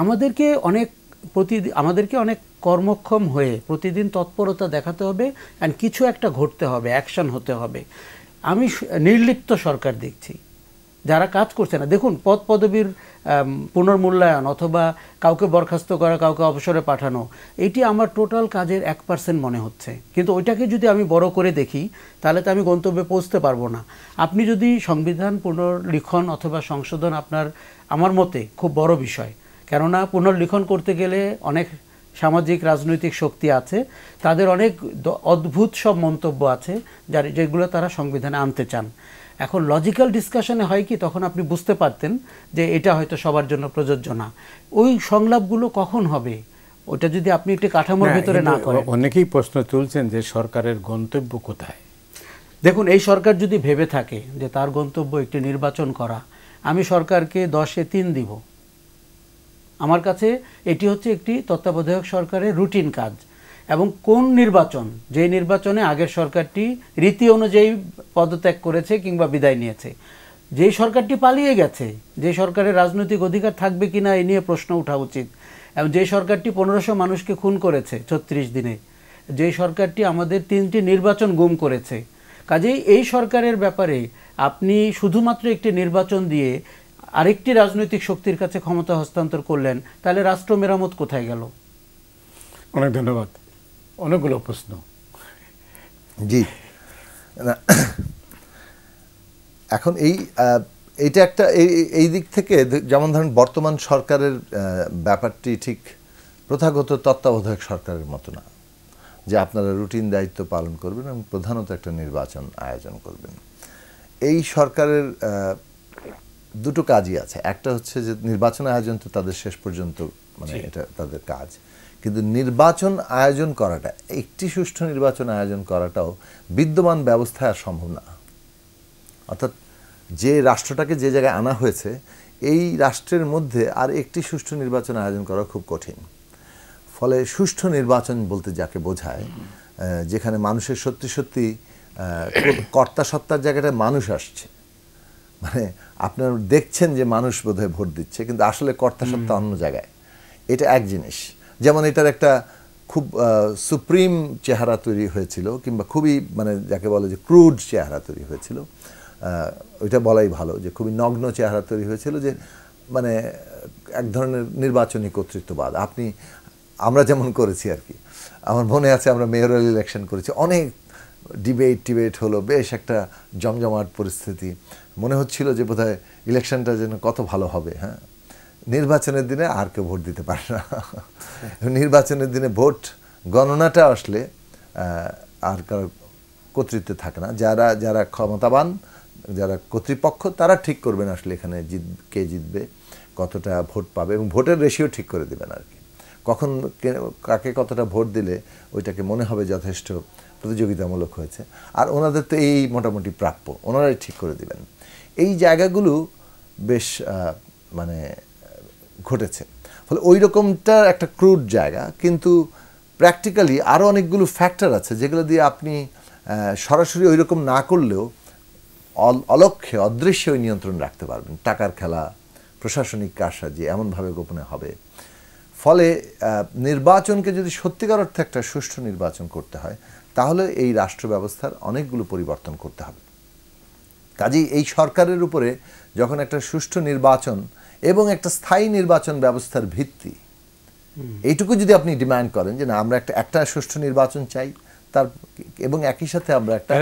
আমাদেরকে অনেক প্রতি আমাদেরকে অনেক কর্মক্ষম হয়ে প্রতিদিন তৎপরতা দেখাতে হবে অ্যান্ড কিছু একটা ঘটতে হবে অ্যাকশন হতে হবে আমি নির্লিপ্ত সরকার দেখছি যারা কাজ করছে না দেখুন পদ পদবীর পুনর্মূল্যায়ন অথবা কাউকে বরখাস্ত করা কাউকে অবসরে পাঠানো এটি আমার টোটাল কাজের এক পার্সেন্ট মনে হচ্ছে কিন্তু ওইটাকে যদি আমি বড় করে দেখি তাহলে তো আমি গন্তব্যে পৌঁছতে পারবো না আপনি যদি সংবিধান পুনর্লিখন অথবা সংশোধন আপনার আমার মতে খুব বড় বিষয় কেননা পুনর্লিখন করতে গেলে অনেক সামাজিক রাজনৈতিক শক্তি আছে তাদের অনেক অদ্ভুত সব মন্তব্য আছে যার যেগুলো তারা সংবিধানে আনতে চান এখন লজিক্যাল ডিসকাশনে হয় কি তখন আপনি বুঝতে পারতেন যে এটা হয়তো সবার জন্য প্রযোজ্য না ওই সংলাপগুলো কখন হবে ওটা যদি আপনি একটি কাঠামোর ভিতরে না করেন অনেকেই প্রশ্ন তুলছেন যে সরকারের গন্তব্য কোথায় দেখুন এই সরকার যদি ভেবে থাকে যে তার গন্তব্য একটি নির্বাচন করা আমি সরকারকে দশে তিন দিব আমার কাছে এটি হচ্ছে একটি তত্ত্বাবধায়ক সরকারের রুটিন কাজ এবং কোন নির্বাচন যে নির্বাচনে আগের সরকারটি রীতি অনুযায়ী পদত্যাগ করেছে কিংবা বিদায় নিয়েছে যে সরকারটি পালিয়ে গেছে যে সরকারের রাজনৈতিক অধিকার থাকবে কি না এ নিয়ে প্রশ্ন ওঠা উচিত এবং যে সরকারটি পনেরোশো মানুষকে খুন করেছে ছত্রিশ দিনে যে সরকারটি আমাদের তিনটি নির্বাচন গুম করেছে কাজেই এই সরকারের ব্যাপারে আপনি শুধুমাত্র একটি নির্বাচন দিয়ে আরেকটি রাজনৈতিক শক্তির কাছে ক্ষমতা হস্তান্তর করলেন তাহলে রাষ্ট্র মেরামত কোথায় গেল অনেক ধন্যবাদ অনেকগুলো প্রশ্ন জি এখন এই এটা একটা এই এই দিক থেকে যেমন ধরেন বর্তমান সরকারের ব্যাপারটি ঠিক প্রথাগত তত্ত্বাবধায়ক সরকারের মতো না যে আপনারা রুটিন দায়িত্ব পালন করবেন এবং প্রধানত একটা নির্বাচন আয়োজন করবেন এই সরকারের দুটো কাজই আছে একটা হচ্ছে যে নির্বাচন আয়োজন তো তাদের শেষ পর্যন্ত মানে এটা তাদের কাজ কিন্তু নির্বাচন আয়োজন করাটা একটি সুষ্ঠু নির্বাচন আয়োজন করাটাও বিদ্যমান ব্যবস্থায় আর সম্ভব না অর্থাৎ যে রাষ্ট্রটাকে যে জায়গায় আনা হয়েছে এই রাষ্ট্রের মধ্যে আর একটি সুষ্ঠু নির্বাচন আয়োজন করা খুব কঠিন ফলে সুষ্ঠু নির্বাচন বলতে যাকে বোঝায় যেখানে মানুষের সত্যি সত্যি কর্তা সত্তার জায়গাটায় মানুষ আসছে মানে আপনার দেখছেন যে মানুষ বোধহয় ভোট দিচ্ছে কিন্তু আসলে কর্তা সত্তা অন্য জায়গায় এটা এক জিনিস যেমন এটার একটা খুব সুপ্রিম চেহারা তৈরি হয়েছিল কিংবা খুবই মানে যাকে বলে যে ক্রুড চেহারা তৈরি হয়েছিল ওইটা বলাই ভালো যে খুবই নগ্ন চেহারা তৈরি হয়েছিল যে মানে এক ধরনের নির্বাচনী কর্তৃত্ববাদ আপনি আমরা যেমন করেছি আর কি আমার মনে আছে আমরা মেয়রাল ইলেকশন করেছি অনেক ডিবেট টিবেট হলো বেশ একটা জমজমাট পরিস্থিতি মনে হচ্ছিল যে বোধহয় ইলেকশনটা যেন কত ভালো হবে হ্যাঁ নির্বাচনের দিনে আর কেউ ভোট দিতে পারে না নির্বাচনের দিনে ভোট গণনাটা আসলে আর কারো কর্তৃত্বে থাকে না যারা যারা ক্ষমতাবান যারা কর্তৃপক্ষ তারা ঠিক করবেন আসলে এখানে জিত কে জিতবে কতটা ভোট পাবে এবং ভোটের রেশিও ঠিক করে দেবেন আর কি কখন কাকে কতটা ভোট দিলে ওইটাকে মনে হবে যথেষ্ট প্রতিযোগিতামূলক হয়েছে আর ওনাদের তো এই মোটামুটি প্রাপ্য ওনারাই ঠিক করে দিবেন এই জায়গাগুলো বেশ মানে ঘটেছে ফলে ওই রকমটার একটা ক্রুড জায়গা কিন্তু প্র্যাকটিক্যালি আরও অনেকগুলো ফ্যাক্টর আছে যেগুলো দিয়ে আপনি সরাসরি ওই রকম না করলেও অলক্ষে অদৃশ্যে ওই নিয়ন্ত্রণ রাখতে পারবেন টাকার খেলা প্রশাসনিক কারসাজি এমনভাবে গোপনে হবে ফলে নির্বাচনকে যদি সত্যিকার অর্থে একটা সুষ্ঠু নির্বাচন করতে হয় তাহলে এই রাষ্ট্র ব্যবস্থার অনেকগুলো পরিবর্তন করতে হবে কাজেই এই সরকারের উপরে যখন একটা সুষ্ঠু নির্বাচন এবং একটা স্থায়ী নির্বাচন ব্যবস্থার ভিত্তি এইটুকু যদি আপনি ডিমান্ড করেন যে না আমরা একটা একটা সুষ্ঠু নির্বাচন চাই তার এবং একই সাথে আমরা একটা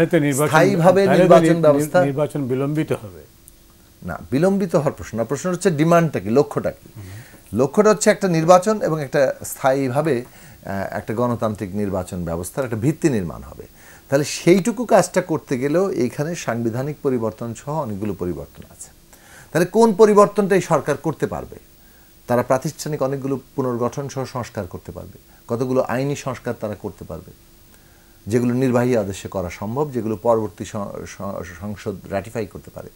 স্থায়ীভাবে নির্বাচন ব্যবস্থা নির্বাচন বিলম্বিত হবে না বিলম্বিত হওয়ার প্রশ্ন না প্রশ্ন হচ্ছে ডিমান্ডটা কি লক্ষ্যটা কি লক্ষ্যটা হচ্ছে একটা নির্বাচন এবং একটা স্থায়ীভাবে একটা গণতান্ত্রিক নির্বাচন ব্যবস্থার একটা ভিত্তি নির্মাণ হবে তাহলে সেইটুকু কাজটা করতে গেলেও এইখানে সাংবিধানিক পরিবর্তন সহ অনেকগুলো পরিবর্তন আছে তাহলে কোন পরিবর্তনটা এই সরকার করতে পারবে তারা প্রাতিষ্ঠানিক অনেকগুলো পুনর্গঠন সহ সংস্কার করতে পারবে কতগুলো আইনি সংস্কার তারা করতে পারবে যেগুলো নির্বাহী আদেশে করা সম্ভব যেগুলো পরবর্তী সংসদ র্যাটিফাই করতে পারে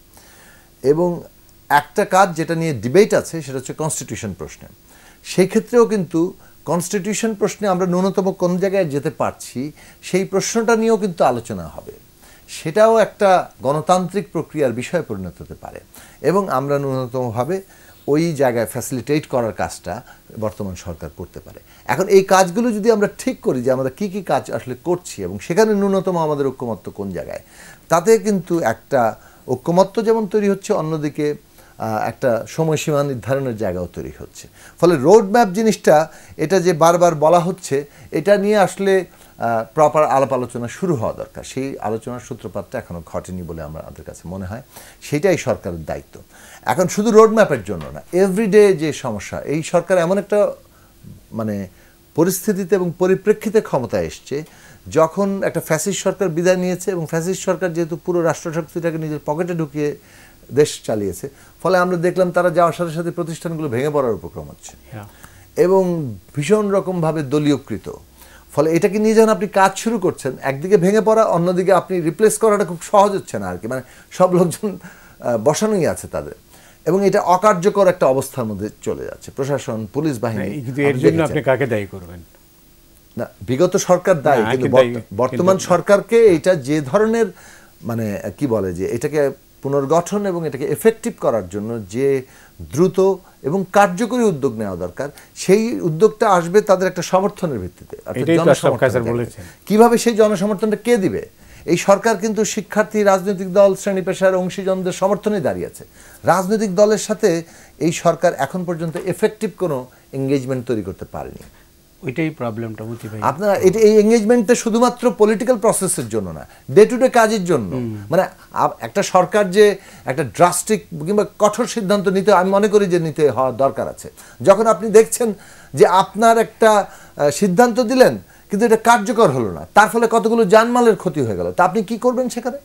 এবং একটা কাজ যেটা নিয়ে ডিবেট আছে সেটা হচ্ছে কনস্টিটিউশন প্রশ্নে সেই ক্ষেত্রেও কিন্তু কনস্টিটিউশন প্রশ্নে আমরা ন্যূনতম কোন জায়গায় যেতে পারছি সেই প্রশ্নটা নিয়েও কিন্তু আলোচনা হবে সেটাও একটা গণতান্ত্রিক প্রক্রিয়ার বিষয়ে পরিণত হতে পারে এবং আমরা ন্যূনতমভাবে ওই জায়গায় ফ্যাসিলিটেট করার কাজটা বর্তমান সরকার করতে পারে এখন এই কাজগুলো যদি আমরা ঠিক করি যে আমরা কি কি কাজ আসলে করছি এবং সেখানে ন্যূনতম আমাদের ঐক্যমত্য কোন জায়গায় তাতে কিন্তু একটা ঐক্যমত্য যেমন তৈরি হচ্ছে অন্যদিকে একটা সময়সীমা নির্ধারণের জায়গাও তৈরি হচ্ছে ফলে রোড ম্যাপ জিনিসটা এটা যে বারবার বলা হচ্ছে এটা নিয়ে আসলে প্রপার আলাপ আলোচনা শুরু হওয়া দরকার সেই আলোচনার সূত্রপাতটা এখনও ঘটেনি বলে আমাদের কাছে মনে হয় সেটাই সরকারের দায়িত্ব এখন শুধু রোডম্যাপের জন্য না এভরিডে যে সমস্যা এই সরকার এমন একটা মানে পরিস্থিতিতে এবং পরিপ্রেক্ষিতে ক্ষমতা এসছে যখন একটা ফ্যাসিস সরকার বিদায় নিয়েছে এবং ফ্যাসিস সরকার যেহেতু পুরো রাষ্ট্রশক্তিটাকে নিজের পকেটে ঢুকিয়ে দেশ চালিয়েছে ফলে আমরা দেখলাম তারা যাওয়ার সাথে সাথে প্রতিষ্ঠানগুলো ভেঙে পড়ার উপক্রম হচ্ছে এবং ভীষণ রকমভাবে দলীয়কৃত ফলে এটাকে নিয়ে যখন আপনি কাজ শুরু করছেন একদিকে ভেঙে পড়া অন্যদিকে আপনি রিপ্লেস করাটা খুব সহজ হচ্ছে না আর কি মানে সব লোকজন বসানোই আছে তাদের এবং এটা অকার্যকর একটা অবস্থার মধ্যে চলে যাচ্ছে প্রশাসন পুলিশ বাহিনী এর জন্য আপনি কাকে দায়ী করবেন না বিগত সরকার দায়ী কিন্তু বর্তমান সরকারকে এটা যে ধরনের মানে কি বলে যে এটাকে পুনর্গঠন এবং এটাকে এফেক্টিভ করার জন্য যে দ্রুত এবং কার্যকরী উদ্যোগ নেওয়া দরকার সেই উদ্যোগটা আসবে তাদের একটা সমর্থনের ভিত্তিতে কিভাবে সেই জনসমর্থনটা কে দিবে এই সরকার কিন্তু শিক্ষার্থী রাজনৈতিক দল শ্রেণী পেশার অংশীজনদের সমর্থনে দাঁড়িয়ে আছে রাজনৈতিক দলের সাথে এই সরকার এখন পর্যন্ত এফেক্টিভ কোনো এঙ্গেজমেন্ট তৈরি করতে পারেনি ওইটাই প্রবলেমটা বুঝতে ভাই আপনারা এটা এই এঙ্গেজমেন্টটা শুধুমাত্র পলিটিক্যাল প্রসেসের জন্য না ডে টু ডে কাজের জন্য মানে একটা সরকার যে একটা ড্রাস্টিক কিংবা কঠোর সিদ্ধান্ত নিতে আমি মনে করি যে নিতে হওয়া দরকার আছে যখন আপনি দেখছেন যে আপনার একটা সিদ্ধান্ত দিলেন কিন্তু এটা কার্যকর হলো না তার ফলে কতগুলো জানমালের ক্ষতি হয়ে গেল তা আপনি কি করবেন সেখানে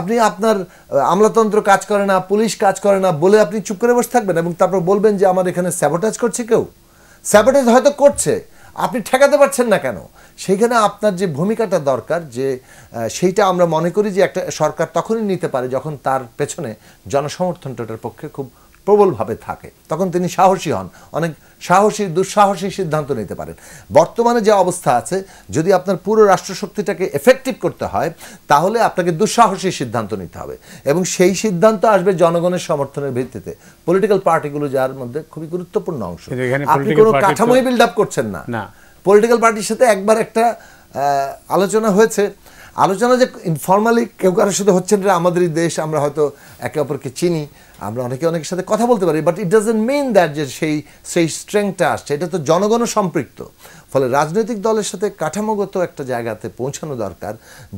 আপনি আপনার আমলাতন্ত্র কাজ করে না পুলিশ কাজ করে না বলে আপনি চুপ করে বসে থাকবেন এবং তারপর বলবেন যে আমার এখানে স্যাবোটাজ করছে কেউ স্যাবোটেজ হয়তো করছে আপনি ঠেকাতে পারছেন না কেন সেখানে আপনার যে ভূমিকাটা দরকার যে সেইটা আমরা মনে করি যে একটা সরকার তখনই নিতে পারে যখন তার পেছনে জনসমর্থনটার পক্ষে খুব প্রবলভাবে থাকে তখন তিনি সাহসী হন অনেক সাহসী দুঃসাহসী সিদ্ধান্ত নিতে পারেন বর্তমানে যে অবস্থা আছে যদি আপনার পুরো রাষ্ট্রশক্তিটাকে এফেক্টিভ করতে হয় তাহলে আপনাকে দুঃসাহসী সিদ্ধান্ত নিতে হবে এবং সেই সিদ্ধান্ত আসবে জনগণের সমর্থনের ভিত্তিতে পলিটিক্যাল পার্টিগুলো যার মধ্যে খুবই গুরুত্বপূর্ণ অংশ আপনি কোনো কাঠামোই বিল্ড আপ করছেন না পলিটিক্যাল পার্টির সাথে একবার একটা আলোচনা হয়েছে আলোচনা যে ইনফর্মালি কেউ কারোর সাথে হচ্ছে না আমাদেরই দেশ আমরা হয়তো একে অপরকে চিনি আমরা অনেকে অনেকের সাথে কথা বলতে পারি but it doesn't mean that যে সেই সেই স্ট্রেংথটা আসছে এটা তো জনগণ সম্পৃক্ত ফলে রাজনৈতিক দলের সাথে কাঠামোগত একটা জায়গাতে পৌঁছানো দরকার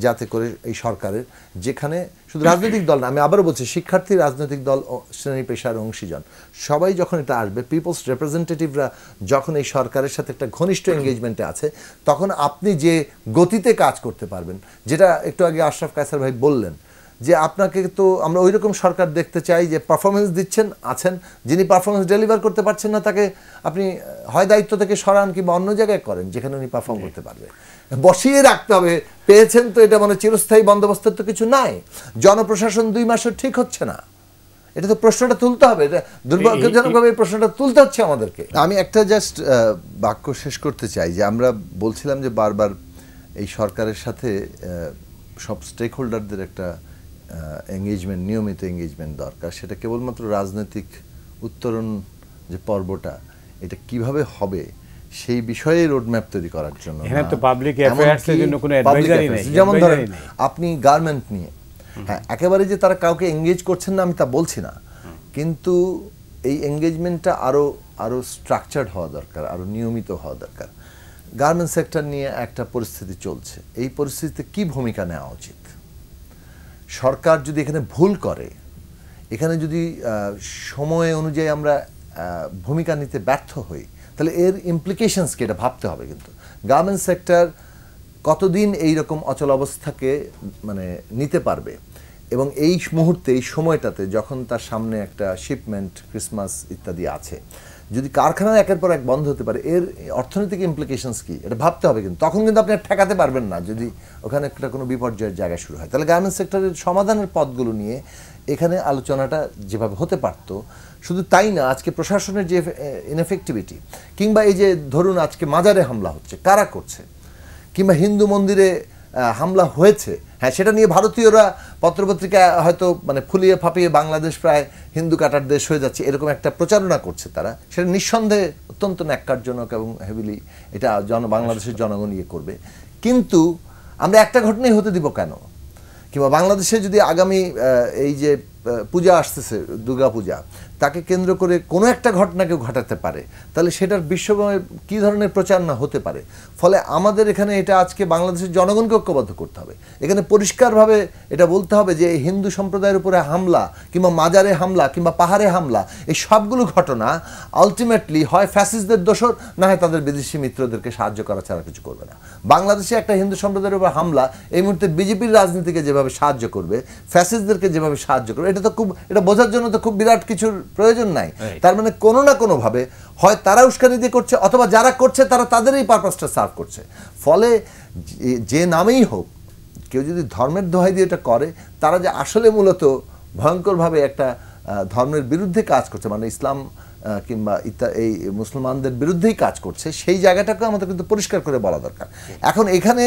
যাতে করে এই সরকারের যেখানে শুধু রাজনৈতিক দল না আমি আবারও বলছি শিক্ষার্থী রাজনৈতিক দল শ্রেণী পেশার অংশীজন সবাই যখন এটা আসবে পিপলস রিপ্রেজেন্টেটিভরা যখন এই সরকারের সাথে একটা ঘনিষ্ঠ এঙ্গেজমেন্টে আছে তখন আপনি যে গতিতে কাজ করতে পারবেন যেটা একটু আগে আশরাফ কায়সার ভাই বললেন যে আপনাকে তো আমরা ওই রকম সরকার দেখতে চাই যে পারফরমেন্স দিচ্ছেন আছেন যিনি পারফরমেন্স ডেলিভার করতে পারছেন না তাকে আপনি হয় দায়িত্ব থেকে সরান কিংবা অন্য জায়গায় করেন যেখানে উনি পারফর্ম করতে পারবে বসিয়ে রাখতে হবে পেয়েছেন তো এটা মানে চিরস্থায়ী বন্দোবস্তের তো কিছু নাই জনপ্রশাসন দুই মাসের ঠিক হচ্ছে না এটা তো প্রশ্নটা তুলতে হবে দুর্ভাগ্যজনকভাবে এই প্রশ্নটা তুলতে হচ্ছে আমাদেরকে আমি একটা জাস্ট বাক্য শেষ করতে চাই যে আমরা বলছিলাম যে বারবার এই সরকারের সাথে সব স্টেক হোল্ডারদের একটা এঙ্গেজমেন্ট নিয়মিত এঙ্গেজমেন্ট দরকার সেটা কেবলমাত্র রাজনৈতিক উত্তরণ যে পর্বটা এটা কিভাবে হবে সেই বিষয়ে রোডম্যাপ তৈরি করার জন্য এখানে তো পাবলিক অ্যাফেয়ার্স জন্য কোনো অ্যাডভাইজারি নেই যেমন ধরেন আপনি গার্মেন্ট নিয়ে হ্যাঁ একেবারে যে তারা কাউকে এঙ্গেজ করছেন না আমি তা বলছি না কিন্তু এই এঙ্গেজমেন্টটা আরো আরো স্ট্রাকচার্ড হওয়া দরকার আরো নিয়মিত হওয়া দরকার গার্মেন্ট সেক্টর নিয়ে একটা পরিস্থিতি চলছে এই পরিস্থিতিতে কি ভূমিকা নেওয়া উচিত সরকার যদি এখানে ভুল করে এখানে যদি সময় অনুযায়ী আমরা ভূমিকা নিতে ব্যর্থ হই তাহলে এর ইমপ্লিকেশনস কি এটা ভাবতে হবে কিন্তু গার্মেন্টস সেক্টর কতদিন এই রকম অচল অবস্থাকে মানে নিতে পারবে এবং এই মুহূর্তে এই সময়টাতে যখন তার সামনে একটা শিপমেন্ট ক্রিসমাস ইত্যাদি আছে যদি কারখানা একের পর এক বন্ধ হতে পারে এর অর্থনৈতিক ইমপ্লিকেশনস কি এটা ভাবতে হবে কিন্তু তখন কিন্তু আপনি ঠেকাতে পারবেন না যদি ওখানে একটা কোনো বিপর্যয়ের জায়গা শুরু হয় তাহলে গার্মেন্টস সেক্টরের সমাধানের পথগুলো নিয়ে এখানে আলোচনাটা যেভাবে হতে পারতো শুধু তাই না আজকে প্রশাসনের যে ইনএফেক্টিভিটি কিংবা এই যে ধরুন আজকে মাজারে হামলা হচ্ছে কারা করছে কিংবা হিন্দু মন্দিরে হামলা হয়েছে হ্যাঁ সেটা নিয়ে ভারতীয়রা পত্রপত্রিকা হয়তো মানে ফুলিয়ে ফাঁপিয়ে বাংলাদেশ প্রায় হিন্দু কাটার দেশ হয়ে যাচ্ছে এরকম একটা প্রচারণা করছে তারা সেটা নিঃসন্দেহে অত্যন্ত ন্যাক্কারজনক এবং হেভিলি এটা জন বাংলাদেশের জনগণ ইয়ে করবে কিন্তু আমরা একটা ঘটনাই হতে দিব কেন কিংবা বাংলাদেশে যদি আগামী এই যে পূজা আসতেছে দুর্গা পূজা তাকে কেন্দ্র করে কোনো একটা ঘটনা কেউ ঘটাতে পারে তাহলে সেটার বিশ্বব্যাপী কী ধরনের প্রচার না হতে পারে ফলে আমাদের এখানে এটা আজকে বাংলাদেশের জনগণকে ঐক্যবদ্ধ করতে হবে এখানে পরিষ্কারভাবে এটা বলতে হবে যে হিন্দু সম্প্রদায়ের উপরে হামলা কিংবা মাজারে হামলা কিংবা পাহাড়ে হামলা এই সবগুলো ঘটনা আলটিমেটলি হয় ফ্যাসিসদের দোষর না হয় তাদের বিদেশি মিত্রদেরকে সাহায্য করা ছাড়া কিছু করবে না বাংলাদেশে একটা হিন্দু সম্প্রদায়ের উপর হামলা এই মুহূর্তে বিজেপির রাজনীতিকে যেভাবে সাহায্য করবে ফ্যাসিসদেরকে যেভাবে সাহায্য করবে এটা তো খুব এটা বোঝার জন্য তো খুব বিরাট কিছুর প্রয়োজন নাই তার মানে কোনো না কোনোভাবে হয় তারা উস্কানি দিয়ে করছে অথবা যারা করছে তারা তাদের এই পারপাসটা সার্ভ করছে ফলে যে নামেই হোক কেউ যদি ধর্মের দোহাই দিয়ে এটা করে তারা যে আসলে মূলত ভয়ঙ্করভাবে একটা ধর্মের বিরুদ্ধে কাজ করছে মানে ইসলাম কিংবা এই মুসলমানদের বিরুদ্ধেই কাজ করছে সেই জায়গাটাকে আমাদের কিন্তু পরিষ্কার করে বলা দরকার এখন এখানে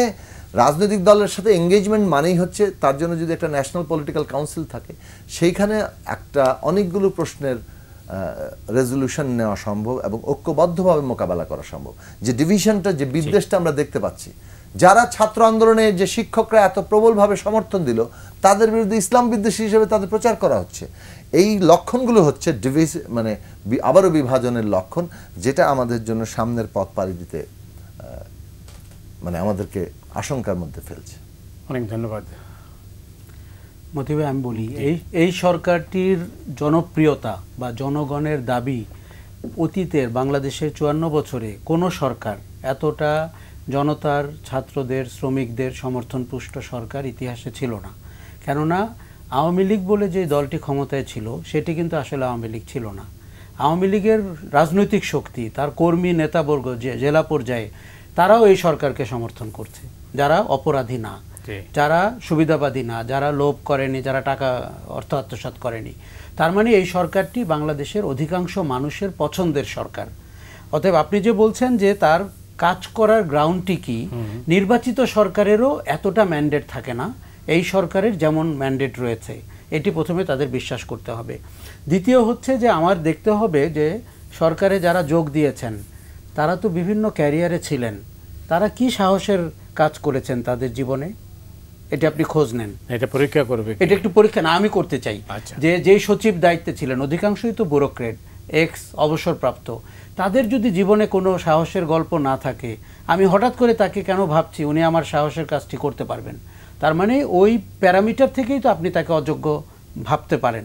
রাজনৈতিক দলের সাথে এঙ্গেজমেন্ট মানেই হচ্ছে তার জন্য যদি একটা ন্যাশনাল পলিটিক্যাল কাউন্সিল থাকে সেইখানে একটা অনেকগুলো প্রশ্নের রেজলিউশন নেওয়া সম্ভব এবং ঐক্যবদ্ধভাবে মোকাবেলা করা সম্ভব যে ডিভিশনটা যে বিদ্বেষটা আমরা দেখতে পাচ্ছি যারা ছাত্র আন্দোলনে যে শিক্ষকরা এত প্রবলভাবে সমর্থন দিল তাদের বিরুদ্ধে ইসলাম বিদ্বেষী হিসেবে তাদের প্রচার করা হচ্ছে এই লক্ষণগুলো হচ্ছে ডিভিস মানে আবারও বিভাজনের লক্ষণ যেটা আমাদের জন্য সামনের পথ পাড়ি দিতে মানে আমাদেরকে আশঙ্কার মধ্যে ফেলছে অনেক ধন্যবাদ মতিবে আমি বলি এই এই সরকারটির জনপ্রিয়তা বা জনগণের দাবি অতীতের বাংলাদেশের চুয়ান্ন বছরে কোনো সরকার এতটা জনতার ছাত্রদের শ্রমিকদের সমর্থন পুষ্ট সরকার ইতিহাসে ছিল না কেননা আওয়ামী লীগ বলে যে দলটি ক্ষমতায় ছিল সেটি কিন্তু আসলে আওয়ামী লীগ ছিল না আওয়ামী লীগের রাজনৈতিক শক্তি তার কর্মী নেতাবর্গ যে জেলা পর্যায়ে তারাও এই সরকারকে সমর্থন করছে যারা অপরাধী না যারা সুবিধাবাদী না যারা লোভ করেনি যারা টাকা অর্থ আত্মসাত করেনি তার মানে এই সরকারটি বাংলাদেশের অধিকাংশ মানুষের পছন্দের সরকার অতএব আপনি যে বলছেন যে তার কাজ করার গ্রাউন্ডটি কি নির্বাচিত সরকারেরও এতটা ম্যান্ডেট থাকে না এই সরকারের যেমন ম্যান্ডেট রয়েছে এটি প্রথমে তাদের বিশ্বাস করতে হবে দ্বিতীয় হচ্ছে যে আমার দেখতে হবে যে সরকারে যারা যোগ দিয়েছেন তারা তো বিভিন্ন ক্যারিয়ারে ছিলেন তারা কি সাহসের কাজ করেছেন তাদের জীবনে এটা আপনি খোঁজ নেন এটা পরীক্ষা করবে এটা একটু পরীক্ষা না আমি করতে চাই আচ্ছা। যে যেই সচিব দায়িত্বে ছিলেন অধিকাংশই তো ব্যুরোক্রেট এক্স অবসরপ্রাপ্ত তাদের যদি জীবনে কোনো সাহসের গল্প না থাকে আমি হঠাৎ করে তাকে কেন ভাবছি উনি আমার সাহসের কাজটি করতে পারবেন তার মানে ওই প্যারামিটার থেকেই তো আপনি তাকে অযোগ্য ভাবতে পারেন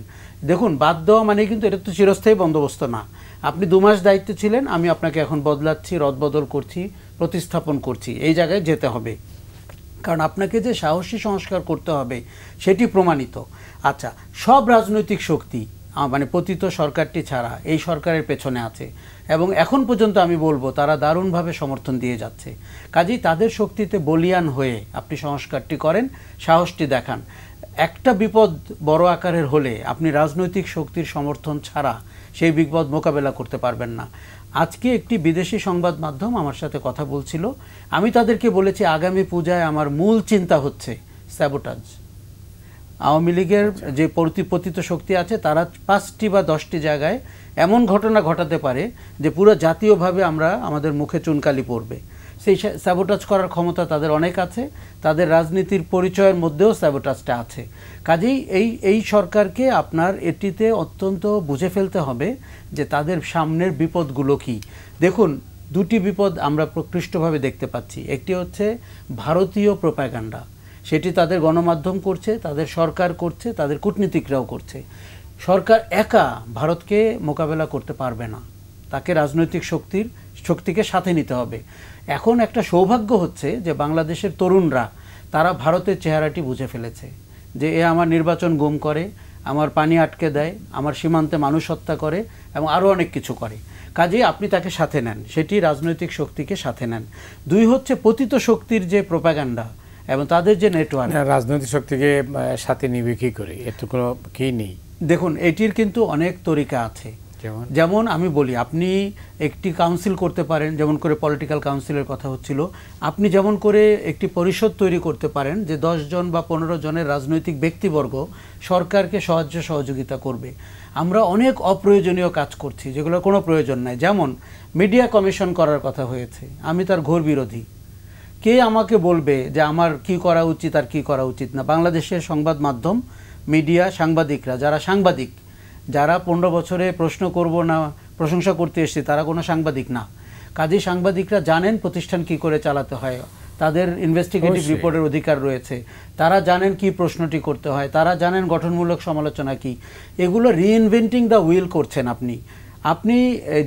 দেখুন বাদ দেওয়া মানে কিন্তু এটা তো চিরস্থায়ী বন্দোবস্ত না আপনি দু মাস দায়িত্বে ছিলেন আমি আপনাকে এখন বদলাচ্ছি রদবদল করছি প্রতিস্থাপন করছি এই জায়গায় যেতে হবে কারণ আপনাকে যে সাহসী সংস্কার করতে হবে সেটি প্রমাণিত আচ্ছা সব রাজনৈতিক শক্তি মানে পতিত সরকারটি ছাড়া এই সরকারের পেছনে আছে এবং এখন পর্যন্ত আমি বলবো তারা দারুণভাবে সমর্থন দিয়ে যাচ্ছে কাজেই তাদের শক্তিতে বলিয়ান হয়ে আপনি সংস্কারটি করেন সাহসটি দেখান একটা বিপদ বড় আকারের হলে আপনি রাজনৈতিক শক্তির সমর্থন ছাড়া সেই বিপদ মোকাবেলা করতে পারবেন না আজকে একটি বিদেশি সংবাদ মাধ্যম আমার সাথে কথা বলছিল আমি তাদেরকে বলেছি আগামী পূজায় আমার মূল চিন্তা হচ্ছে স্যাবোটাজ আওয়ামী লীগের যে প্রতিপতিত শক্তি আছে তারা পাঁচটি বা দশটি জায়গায় এমন ঘটনা ঘটাতে পারে যে পুরো জাতীয়ভাবে আমরা আমাদের মুখে চুনকালি পড়বে সেই স্যাবোটাজ করার ক্ষমতা তাদের অনেক আছে তাদের রাজনীতির পরিচয়ের মধ্যেও স্যাবোটাজটা আছে কাজেই এই এই সরকারকে আপনার এটিতে অত্যন্ত বুঝে ফেলতে হবে যে তাদের সামনের বিপদগুলো কি দেখুন দুটি বিপদ আমরা প্রকৃষ্টভাবে দেখতে পাচ্ছি একটি হচ্ছে ভারতীয় প্রোপাগান্ডা সেটি তাদের গণমাধ্যম করছে তাদের সরকার করছে তাদের কূটনীতিকরাও করছে সরকার একা ভারতকে মোকাবেলা করতে পারবে না তাকে রাজনৈতিক শক্তির শক্তিকে সাথে নিতে হবে এখন একটা সৌভাগ্য হচ্ছে যে বাংলাদেশের তরুণরা তারা ভারতের চেহারাটি বুঝে ফেলেছে যে এ আমার নির্বাচন গুম করে আমার পানি আটকে দেয় আমার সীমান্তে মানুষ হত্যা করে এবং আরও অনেক কিছু করে কাজেই আপনি তাকে সাথে নেন সেটি রাজনৈতিক শক্তিকে সাথে নেন দুই হচ্ছে পতিত শক্তির যে প্রোপাগান্ডা এবং তাদের যে নেটওয়ার্ক রাজনৈতিক শক্তিকে সাথে নিবে কী করে এত কোনো কী নেই দেখুন এটির কিন্তু অনেক তরিকা আছে যেমন আমি বলি আপনি একটি কাউন্সিল করতে পারেন যেমন করে পলিটিক্যাল কাউন্সিলের কথা হচ্ছিল আপনি যেমন করে একটি পরিষদ তৈরি করতে পারেন যে জন বা পনেরো জনের রাজনৈতিক ব্যক্তিবর্গ সরকারকে সাহায্য সহযোগিতা করবে আমরা অনেক অপ্রয়োজনীয় কাজ করছি যেগুলো কোনো প্রয়োজন নাই যেমন মিডিয়া কমিশন করার কথা হয়েছে আমি তার ঘোর বিরোধী কে আমাকে বলবে যে আমার কি করা উচিত আর কি করা উচিত না বাংলাদেশের সংবাদ মাধ্যম মিডিয়া সাংবাদিকরা যারা সাংবাদিক যারা পনেরো বছরে প্রশ্ন করব না প্রশংসা করতে এসছে তারা কোনো সাংবাদিক না কাজী সাংবাদিকরা জানেন প্রতিষ্ঠান কি করে চালাতে হয় তাদের ইনভেস্টিগেটিভ রিপোর্টের অধিকার রয়েছে তারা জানেন কি প্রশ্নটি করতে হয় তারা জানেন গঠনমূলক সমালোচনা কি এগুলো রিইনভেন্টিং দ্য উইল করছেন আপনি আপনি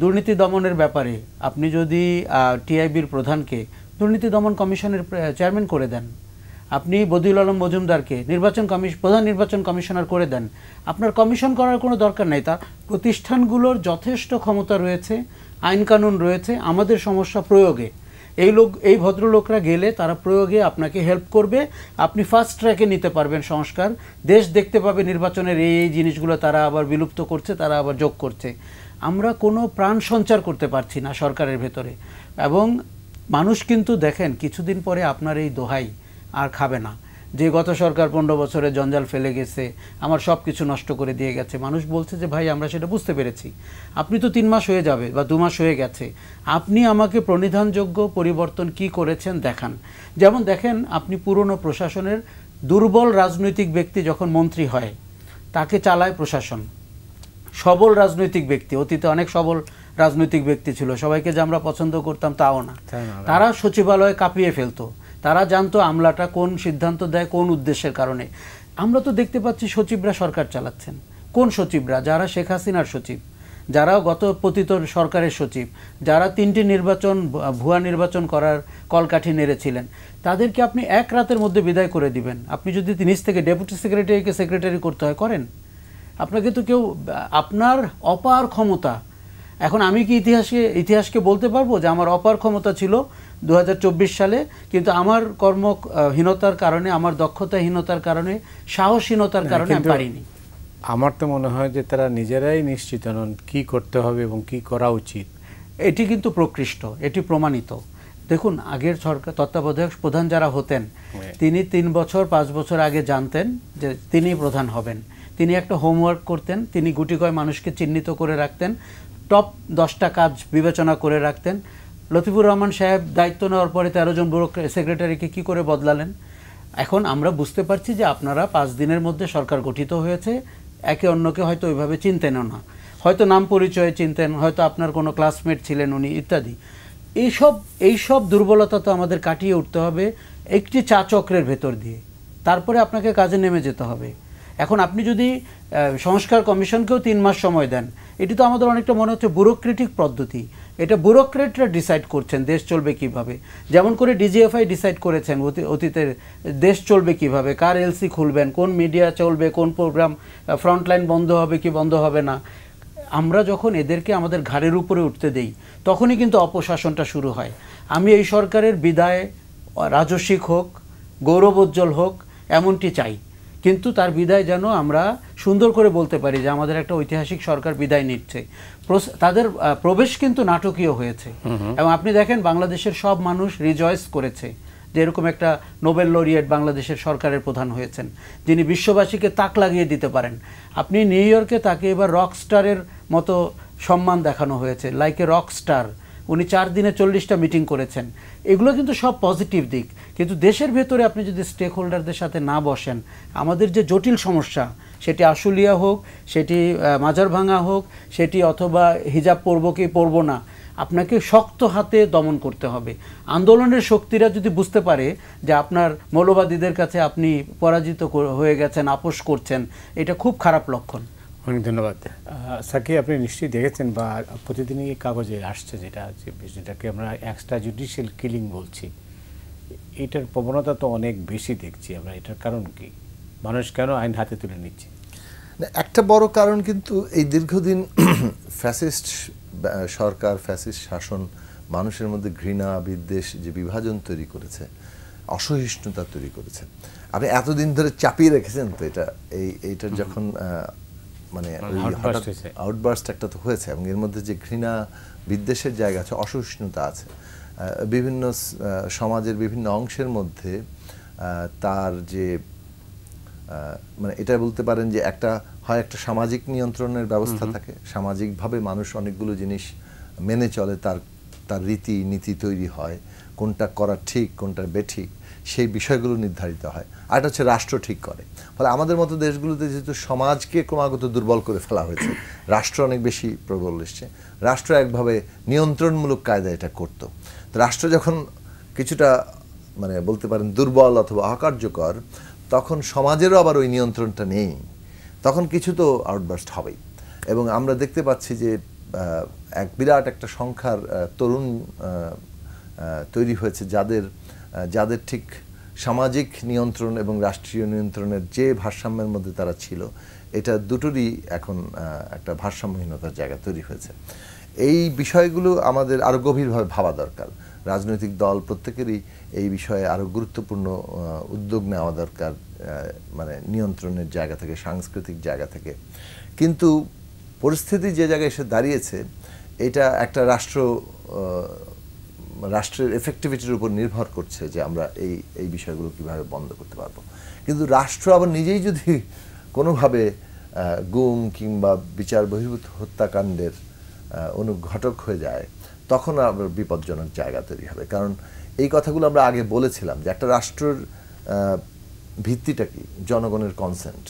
দুর্নীতি দমনের ব্যাপারে আপনি যদি টিআইবির প্রধানকে দুর্নীতি দমন কমিশনের চেয়ারম্যান করে দেন আপনি বদিউল আলম মজুমদারকে নির্বাচন কমিশন প্রধান নির্বাচন কমিশনার করে দেন আপনার কমিশন করার কোনো দরকার নেই তা প্রতিষ্ঠানগুলোর যথেষ্ট ক্ষমতা রয়েছে আইন কানুন রয়েছে আমাদের সমস্যা প্রয়োগে এই লোক এই ভদ্রলোকরা গেলে তারা প্রয়োগে আপনাকে হেল্প করবে আপনি ফার্স্ট ট্র্যাকে নিতে পারবেন সংস্কার দেশ দেখতে পাবে নির্বাচনের এই এই জিনিসগুলো তারা আবার বিলুপ্ত করছে তারা আবার যোগ করছে আমরা কোনো প্রাণ সঞ্চার করতে পারছি না সরকারের ভেতরে এবং মানুষ কিন্তু দেখেন কিছুদিন পরে আপনার এই দোহাই আর খাবে না যে গত সরকার পনেরো বছরে জঞ্জাল ফেলে গেছে আমার সব কিছু নষ্ট করে দিয়ে গেছে মানুষ বলছে যে ভাই আমরা সেটা বুঝতে পেরেছি আপনি তো তিন মাস হয়ে যাবে বা দু মাস হয়ে গেছে আপনি আমাকে প্রণিধানযোগ্য পরিবর্তন কি করেছেন দেখান যেমন দেখেন আপনি পুরনো প্রশাসনের দুর্বল রাজনৈতিক ব্যক্তি যখন মন্ত্রী হয় তাকে চালায় প্রশাসন সবল রাজনৈতিক ব্যক্তি অতীতে অনেক সবল রাজনৈতিক ব্যক্তি ছিল সবাইকে যে আমরা পছন্দ করতাম তাও না তারা সচিবালয়ে কাঁপিয়ে ফেলতো তারা জানতো আমলাটা কোন সিদ্ধান্ত দেয় কোন উদ্দেশ্যের কারণে আমরা তো দেখতে পাচ্ছি সচিবরা সরকার চালাচ্ছেন কোন সচিবরা যারা শেখ হাসিনার সচিব যারা গত পতিত সরকারের সচিব যারা তিনটি নির্বাচন ভুয়া নির্বাচন করার কলকাঠি নেড়েছিলেন তাদেরকে আপনি এক রাতের মধ্যে বিদায় করে দিবেন আপনি যদি নিজ থেকে ডেপুটি সেক্রেটারিকে সেক্রেটারি করতে হয় করেন আপনাকে তো কেউ আপনার অপার ক্ষমতা এখন আমি কি ইতিহাসকে ইতিহাসকে বলতে পারবো যে আমার অপার ক্ষমতা ছিল দু সালে কিন্তু আমার কর্মহীনতার কারণে আমার দক্ষতাহীনতার কারণে সাহসীনতার হ্যাঁ, কারণে আমি পারিনি আমার তো মনে হয় যে তারা নিজেরাই নিশ্চিত নন কি করতে হবে এবং কি করা উচিত এটি কিন্তু প্রকৃষ্ট এটি প্রমাণিত দেখুন আগের সরকার তত্ত্বাবধায়ক প্রধান যারা হতেন হ্যাঁ। তিনি তিন বছর পাঁচ বছর আগে জানতেন যে তিনি প্রধান হবেন তিনি একটা হোমওয়ার্ক করতেন তিনি গুটিকয় মানুষকে চিহ্নিত করে রাখতেন টপ দশটা কাজ বিবেচনা করে রাখতেন লতিফুর রহমান সাহেব দায়িত্ব নেওয়ার পরে তেরো জন সেক্রেটারিকে কী করে বদলালেন এখন আমরা বুঝতে পারছি যে আপনারা পাঁচ দিনের মধ্যে সরকার গঠিত হয়েছে একে অন্যকে হয়তো ওইভাবে চিনতেনও না হয়তো নাম পরিচয়ে চিনতেন হয়তো আপনার কোনো ক্লাসমেট ছিলেন উনি ইত্যাদি এইসব এইসব দুর্বলতা তো আমাদের কাটিয়ে উঠতে হবে একটি চা চক্রের ভেতর দিয়ে তারপরে আপনাকে কাজে নেমে যেতে হবে এখন আপনি যদি সংস্কার কমিশনকেও তিন মাস সময় দেন এটি তো আমাদের অনেকটা মনে হচ্ছে ব্যুরোক্রেটিক পদ্ধতি এটা ব্যুরোক্রেটরা ডিসাইড করছেন দেশ চলবে কিভাবে যেমন করে ডিজিএফআই ডিসাইড করেছেন অতীতের দেশ চলবে কিভাবে কার এলসি খুলবেন কোন মিডিয়া চলবে কোন প্রোগ্রাম ফ্রন্টলাইন বন্ধ হবে কি বন্ধ হবে না আমরা যখন এদেরকে আমাদের ঘাড়ের উপরে উঠতে দেই তখনই কিন্তু অপশাসনটা শুরু হয় আমি এই সরকারের বিদায় রাজস্বিক হোক গৌরবোজ্জ্বল হোক এমনটি চাই কিন্তু তার বিদায় যেন আমরা সুন্দর করে বলতে পারি যে আমাদের একটা ঐতিহাসিক সরকার বিদায় নিচ্ছে তাদের প্রবেশ কিন্তু নাটকীয় হয়েছে এবং আপনি দেখেন বাংলাদেশের সব মানুষ রিজয়েস করেছে যে এরকম একটা নোবেল লরিয়েট বাংলাদেশের সরকারের প্রধান হয়েছেন যিনি বিশ্ববাসীকে তাক লাগিয়ে দিতে পারেন আপনি নিউ ইয়র্কে তাকে এবার রকস্টারের মতো সম্মান দেখানো হয়েছে লাইক এ রকস্টার উনি চার দিনে চল্লিশটা মিটিং করেছেন এগুলো কিন্তু সব পজিটিভ দিক কিন্তু দেশের ভেতরে আপনি যদি স্টেক হোল্ডারদের সাথে না বসেন আমাদের যে জটিল সমস্যা সেটি আশুলিয়া হোক সেটি মাজারভাঙা হোক সেটি অথবা হিজাব পরব কি পরব না আপনাকে শক্ত হাতে দমন করতে হবে আন্দোলনের শক্তিরা যদি বুঝতে পারে যে আপনার মৌলবাদীদের কাছে আপনি পরাজিত হয়ে গেছেন আপোষ করছেন এটা খুব খারাপ লক্ষণ অনেক ধন্যবাদ সাকি আপনি নিশ্চয়ই দেখেছেন বা প্রতিদিনই কাগজে আসছে যেটা যেটাকে আমরা এক্সট্রা জুডিশিয়াল কিলিং বলছি এটার প্রবণতা তো অনেক বেশি দেখছি আমরা এটার কারণ কি মানুষ কেন আইন হাতে তুলে নিচ্ছে একটা বড় কারণ কিন্তু এই দীর্ঘদিন ফ্যাসিস্ট সরকার ফ্যাসিস্ট শাসন মানুষের মধ্যে ঘৃণা বিদ্বেষ যে বিভাজন তৈরি করেছে অসহিষ্ণুতা তৈরি করেছে আপনি এতদিন ধরে চাপিয়ে রেখেছেন তো এটা এই এইটার যখন মানে আউটবার্স্ট মানে একটা তো হয়েছে এবং এর মধ্যে যে ঘৃণা বিদ্বেষের জায়গা আছে অসহিষ্ণুতা আছে বিভিন্ন সমাজের বিভিন্ন অংশের মধ্যে তার যে মানে এটা বলতে পারেন যে একটা হয় একটা সামাজিক নিয়ন্ত্রণের ব্যবস্থা থাকে সামাজিকভাবে মানুষ অনেকগুলো জিনিস মেনে চলে তার তার রীতি নীতি তৈরি হয় কোনটা করা ঠিক কোনটা বেঠিক সেই বিষয়গুলো নির্ধারিত হয় আর এটা হচ্ছে রাষ্ট্র ঠিক করে ফলে আমাদের মতো দেশগুলোতে যেহেতু সমাজকে ক্রমাগত দুর্বল করে ফেলা হয়েছে রাষ্ট্র অনেক বেশি প্রবল এসছে রাষ্ট্র একভাবে নিয়ন্ত্রণমূলক কায়দা এটা করতো রাষ্ট্র যখন কিছুটা মানে বলতে পারেন দুর্বল অথবা অকার্যকর তখন সমাজেরও আবার ওই নিয়ন্ত্রণটা নেই তখন কিছু তো আউটবার্স্ট হবেই এবং আমরা দেখতে পাচ্ছি যে এক বিরাট একটা সংখ্যার তরুণ তৈরি হয়েছে যাদের যাদের ঠিক সামাজিক নিয়ন্ত্রণ এবং রাষ্ট্রীয় নিয়ন্ত্রণের যে ভারসাম্যের মধ্যে তারা ছিল এটা দুটোরই এখন একটা ভারসাম্যহীনতার জায়গা তৈরি হয়েছে এই বিষয়গুলো আমাদের আরও গভীরভাবে ভাবা দরকার রাজনৈতিক দল প্রত্যেকেরই এই বিষয়ে আরও গুরুত্বপূর্ণ উদ্যোগ নেওয়া দরকার মানে নিয়ন্ত্রণের জায়গা থেকে সাংস্কৃতিক জায়গা থেকে কিন্তু পরিস্থিতি যে জায়গায় এসে দাঁড়িয়েছে এটা একটা রাষ্ট্র রাষ্ট্রের এফেক্টিভিটির উপর নির্ভর করছে যে আমরা এই এই বিষয়গুলো কিভাবে বন্ধ করতে পারবো কিন্তু রাষ্ট্র আবার নিজেই যদি কোনোভাবে গুম কিংবা বিচার বহির্ভূত হত্যাকাণ্ডের অনুঘটক হয়ে যায় তখন আবার বিপজ্জনক জায়গা তৈরি হবে কারণ এই কথাগুলো আমরা আগে বলেছিলাম যে একটা রাষ্ট্রের ভিত্তিটা কি জনগণের কনসেন্ট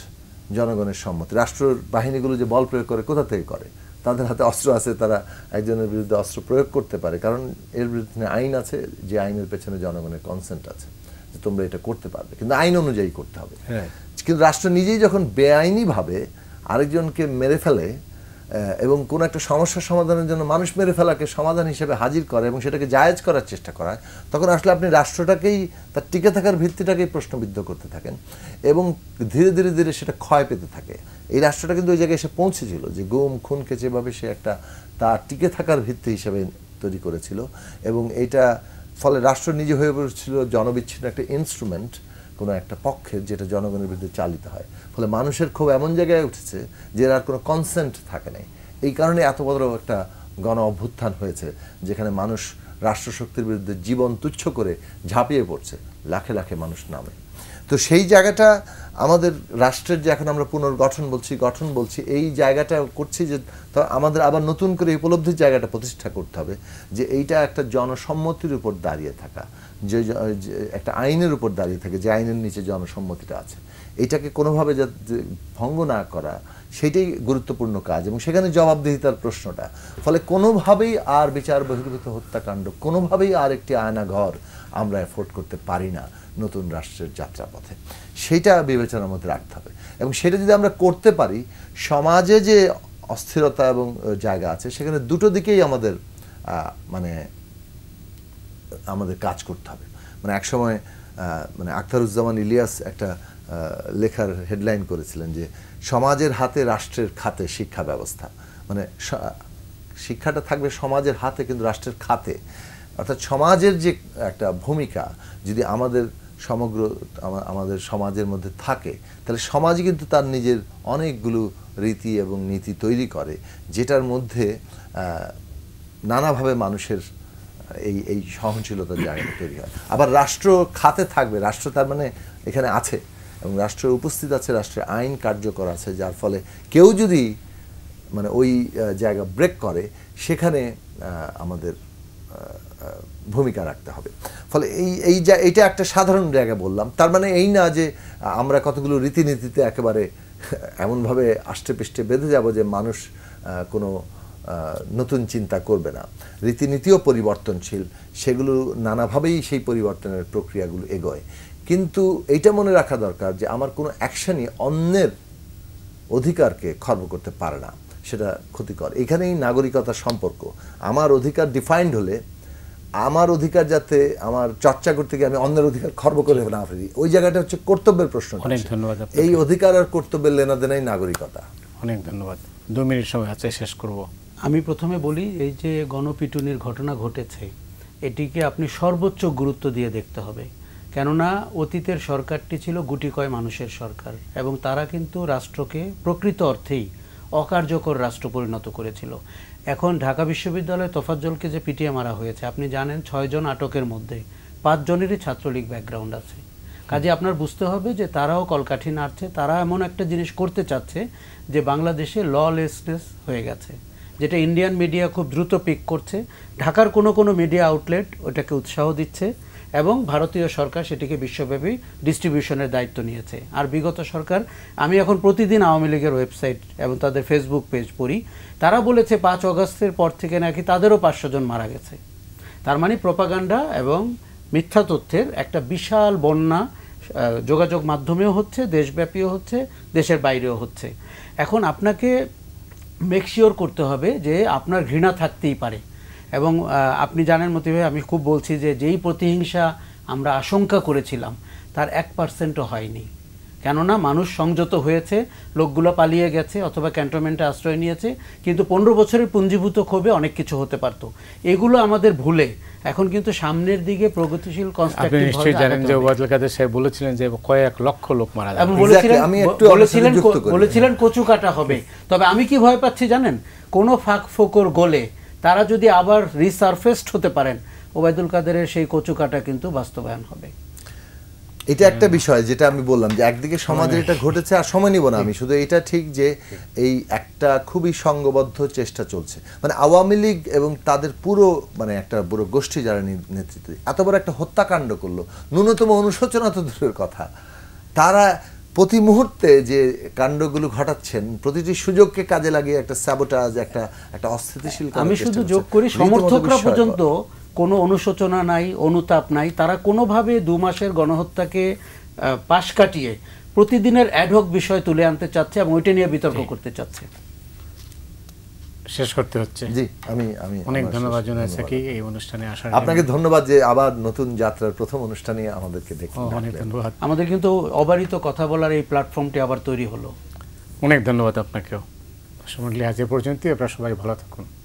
জনগণের সম্মতি রাষ্ট্রের বাহিনীগুলো যে বল প্রয়োগ করে কোথা থেকে করে তাদের হাতে অস্ত্র আছে তারা একজনের বিরুদ্ধে অস্ত্র প্রয়োগ করতে পারে কারণ এর বিরুদ্ধে আইন আছে যে আইনের পেছনে জনগণের কনসেন্ট আছে যে তোমরা এটা করতে পারবে কিন্তু আইন অনুযায়ী করতে হবে হ্যাঁ। কিন্তু রাষ্ট্র নিজেই যখন বেআইনিভাবে আরেকজনকে মেরে ফেলে এবং কোনো একটা সমস্যার সমাধানের জন্য মানুষ মেরে ফেলাকে সমাধান হিসেবে হাজির করে এবং সেটাকে জায়েজ করার চেষ্টা করায় তখন আসলে আপনি রাষ্ট্রটাকেই তার টিকে থাকার ভিত্তিটাকেই প্রশ্নবিদ্ধ করতে থাকেন এবং ধীরে ধীরে ধীরে সেটা ক্ষয় পেতে থাকে এই রাষ্ট্রটা কিন্তু ওই জায়গায় এসে পৌঁছেছিল যে গুম খুনকে যেভাবে সে একটা তার টিকে থাকার ভিত্তি হিসেবে তৈরি করেছিল এবং এটা ফলে রাষ্ট্র নিজে হয়ে পড়েছিল জনবিচ্ছিন্ন একটা ইনস্ট্রুমেন্ট কোনো একটা পক্ষের যেটা জনগণের বিরুদ্ধে চালিত হয় ফলে মানুষের ক্ষোভ এমন জায়গায় উঠেছে যে আর কোনো কনসেন্ট থাকে নাই এই কারণে এত বড় একটা গণ অভ্যুত্থান হয়েছে যেখানে মানুষ রাষ্ট্রশক্তির বিরুদ্ধে জীবন তুচ্ছ করে ঝাঁপিয়ে পড়ছে লাখে লাখে মানুষ নামে তো সেই জায়গাটা আমাদের রাষ্ট্রের যে এখন আমরা পুনর্গঠন বলছি গঠন বলছি এই জায়গাটা করছি যে আমাদের আবার নতুন করে উপলব্ধির জায়গাটা প্রতিষ্ঠা করতে হবে যে এইটা একটা জনসম্মতির উপর দাঁড়িয়ে থাকা যে একটা আইনের উপর দাঁড়িয়ে থাকে যে আইনের নিচে জনসম্মতিটা আছে এটাকে কোনোভাবে যা ভঙ্গ না করা সেটাই গুরুত্বপূর্ণ কাজ এবং সেখানে জবাবদিহিতার প্রশ্নটা ফলে কোনোভাবেই আর বিচার বহির্ভূত হত্যাকাণ্ড কোনোভাবেই আর একটি আয়না ঘর আমরা এফোর্ড করতে পারি না নতুন রাষ্ট্রের যাত্রাপথে সেটা বিবেচনার মধ্যে রাখতে হবে এবং সেটা যদি আমরা করতে পারি সমাজে যে অস্থিরতা এবং জায়গা আছে সেখানে দুটো দিকেই আমাদের মানে আমাদের কাজ করতে হবে মানে একসময় মানে আখতারুজ্জামান ইলিয়াস একটা লেখার হেডলাইন করেছিলেন যে সমাজের হাতে রাষ্ট্রের খাতে শিক্ষা ব্যবস্থা মানে শিক্ষাটা থাকবে সমাজের হাতে কিন্তু রাষ্ট্রের খাতে অর্থাৎ সমাজের যে একটা ভূমিকা যদি আমাদের সমগ্র আমাদের সমাজের মধ্যে থাকে তাহলে সমাজ কিন্তু তার নিজের অনেকগুলো রীতি এবং নীতি তৈরি করে যেটার মধ্যে নানাভাবে মানুষের এই এই সহনশীলতার জায়গাটা তৈরি হয় আবার রাষ্ট্র খাতে থাকবে রাষ্ট্র তার মানে এখানে আছে এবং রাষ্ট্রের উপস্থিত আছে রাষ্ট্রের আইন কার্যকর আছে যার ফলে কেউ যদি মানে ওই জায়গা ব্রেক করে সেখানে আমাদের ভূমিকা রাখতে হবে ফলে এই এই যা এটা একটা সাধারণ জায়গা বললাম তার মানে এই না যে আমরা কতগুলো রীতিনীতিতে একেবারে এমনভাবে আষ্টেপৃষ্টে বেঁধে যাব যে মানুষ কোনো নতুন চিন্তা করবে না রীতিনীতিও পরিবর্তনশীল সেগুলো নানাভাবেই সেই পরিবর্তনের প্রক্রিয়াগুলো এগোয় কিন্তু এইটা মনে রাখা দরকার যে আমার কোনো অ্যাকশানই অন্যের অধিকারকে খর্ব করতে পারে না সেটা ক্ষতিকর এখানেই নাগরিকতা সম্পর্ক আমার অধিকার ডিফাইন্ড হলে আমার অধিকার যাতে আমার চর্চা করতে গিয়ে আমি অন্যের অধিকার খর্ব করে না ফেলি ওই জায়গাটা হচ্ছে কর্তব্যের প্রশ্ন অনেক ধন্যবাদ এই অধিকার আর কর্তব্যের লেনাদেনাই নাগরিকতা অনেক ধন্যবাদ দু মিনিট সময় আছে শেষ করব আমি প্রথমে বলি এই যে গণপিটুনির ঘটনা ঘটেছে এটিকে আপনি সর্বোচ্চ গুরুত্ব দিয়ে দেখতে হবে কেননা অতীতের সরকারটি ছিল গুটি কয় মানুষের সরকার এবং তারা কিন্তু রাষ্ট্রকে প্রকৃত অর্থেই অকার্যকর রাষ্ট্র পরিণত করেছিল এখন ঢাকা বিশ্ববিদ্যালয়ে তোফাজ্জলকে যে পিটিয়ে মারা হয়েছে আপনি জানেন ছয়জন আটকের মধ্যে পাঁচজনেরই ছাত্রলীগ ব্যাকগ্রাউন্ড আছে কাজে আপনার বুঝতে হবে যে তারাও কলকাঠি নাড়ছে তারা এমন একটা জিনিস করতে চাচ্ছে যে বাংলাদেশে ললেসনেস হয়ে গেছে যেটা ইন্ডিয়ান মিডিয়া খুব দ্রুত পিক করছে ঢাকার কোনো কোনো মিডিয়া আউটলেট ওটাকে উৎসাহ দিচ্ছে এবং ভারতীয় সরকার সেটিকে বিশ্বব্যাপী ডিস্ট্রিবিউশনের দায়িত্ব নিয়েছে আর বিগত সরকার আমি এখন প্রতিদিন আওয়ামী লীগের ওয়েবসাইট এবং তাদের ফেসবুক পেজ পড়ি তারা বলেছে পাঁচ অগস্টের পর থেকে নাকি তাদেরও পাঁচশো জন মারা গেছে তার মানে প্রপাগান্ডা এবং মিথ্যা তথ্যের একটা বিশাল বন্যা যোগাযোগ মাধ্যমেও হচ্ছে দেশব্যাপীও হচ্ছে দেশের বাইরেও হচ্ছে এখন আপনাকে মেকশিওর করতে হবে যে আপনার ঘৃণা থাকতেই পারে এবং আপনি জানেন মতিভাই আমি খুব বলছি যে যেই প্রতিহিংসা আমরা আশঙ্কা করেছিলাম তার এক পার্সেন্টও হয়নি কেননা মানুষ সংযত হয়েছে লোকগুলো পালিয়ে গেছে অথবা ক্যান্টনমেন্টে আশ্রয় নিয়েছে কিন্তু পনেরো বছরের পুঞ্জীভূত ক্ষোভে অনেক কিছু হতে পারত এগুলো আমাদের ভুলে এখন কিন্তু সামনের দিকে প্রগতিশীল নিশ্চয়ই জানেন যে বলেছিলেন যে কয়েক লক্ষ লোক মারা যাবে বলেছিলেন আমি বলেছিলেন বলেছিলেন কচু কাটা হবে তবে আমি কি ভয় পাচ্ছি জানেন কোনো ফাঁক ফোকর গোলে তারা যদি আবার রিসারফেস্ট হতে পারেন ওবায়দুল কাদেরের সেই কচুকাটা কিন্তু বাস্তবায়ন হবে এটা একটা বিষয় যেটা আমি বললাম যে একদিকে সমাজের এটা ঘটেছে আর সময় নিব না আমি শুধু এটা ঠিক যে এই একটা খুবই সংঘবদ্ধ চেষ্টা চলছে মানে আওয়ামী লীগ এবং তাদের পুরো মানে একটা বুড়ো গোষ্ঠী যারা নেতৃত্ব এত বড় একটা হত্যাকাণ্ড করলো ন্যূনতম অনুশোচনা তো দূরের কথা তারা প্রতি মুহূর্তে যে কাণ্ডগুলো ঘটাচ্ছেন প্রতিটি সুযোগকে কাজে লাগিয়ে একটা স্যাবোটাজ একটা একটা অস্থিতিশীল আমি শুধু যোগ করি সমর্থকরা পর্যন্ত কোনো অনুশোচনা নাই অনুতাপ নাই তারা কোনোভাবে দু মাসের গণহত্যাকে পাশ কাটিয়ে প্রতিদিনের অ্যাডহক বিষয় তুলে আনতে চাচ্ছে এবং ওইটা নিয়ে বিতর্ক করতে চাচ্ছে শেষ করতে হচ্ছে জি আমি আমি অনেক ধন্যবাদ জানাই সাকি এই অনুষ্ঠানে আসার আপনাকে ধন্যবাদ যে আবার নতুন যাত্রার প্রথম অনুষ্ঠানে আমাদেরকে দেখলেন অনেক ধন্যবাদ আমাদের কিন্তু অবারিত কথা বলার এই প্ল্যাটফর্মটি আবার তৈরি হলো অনেক ধন্যবাদ আপনাকেও সময় আজ এ পর্যন্তই আপনারা সবাই ভালো থাকুন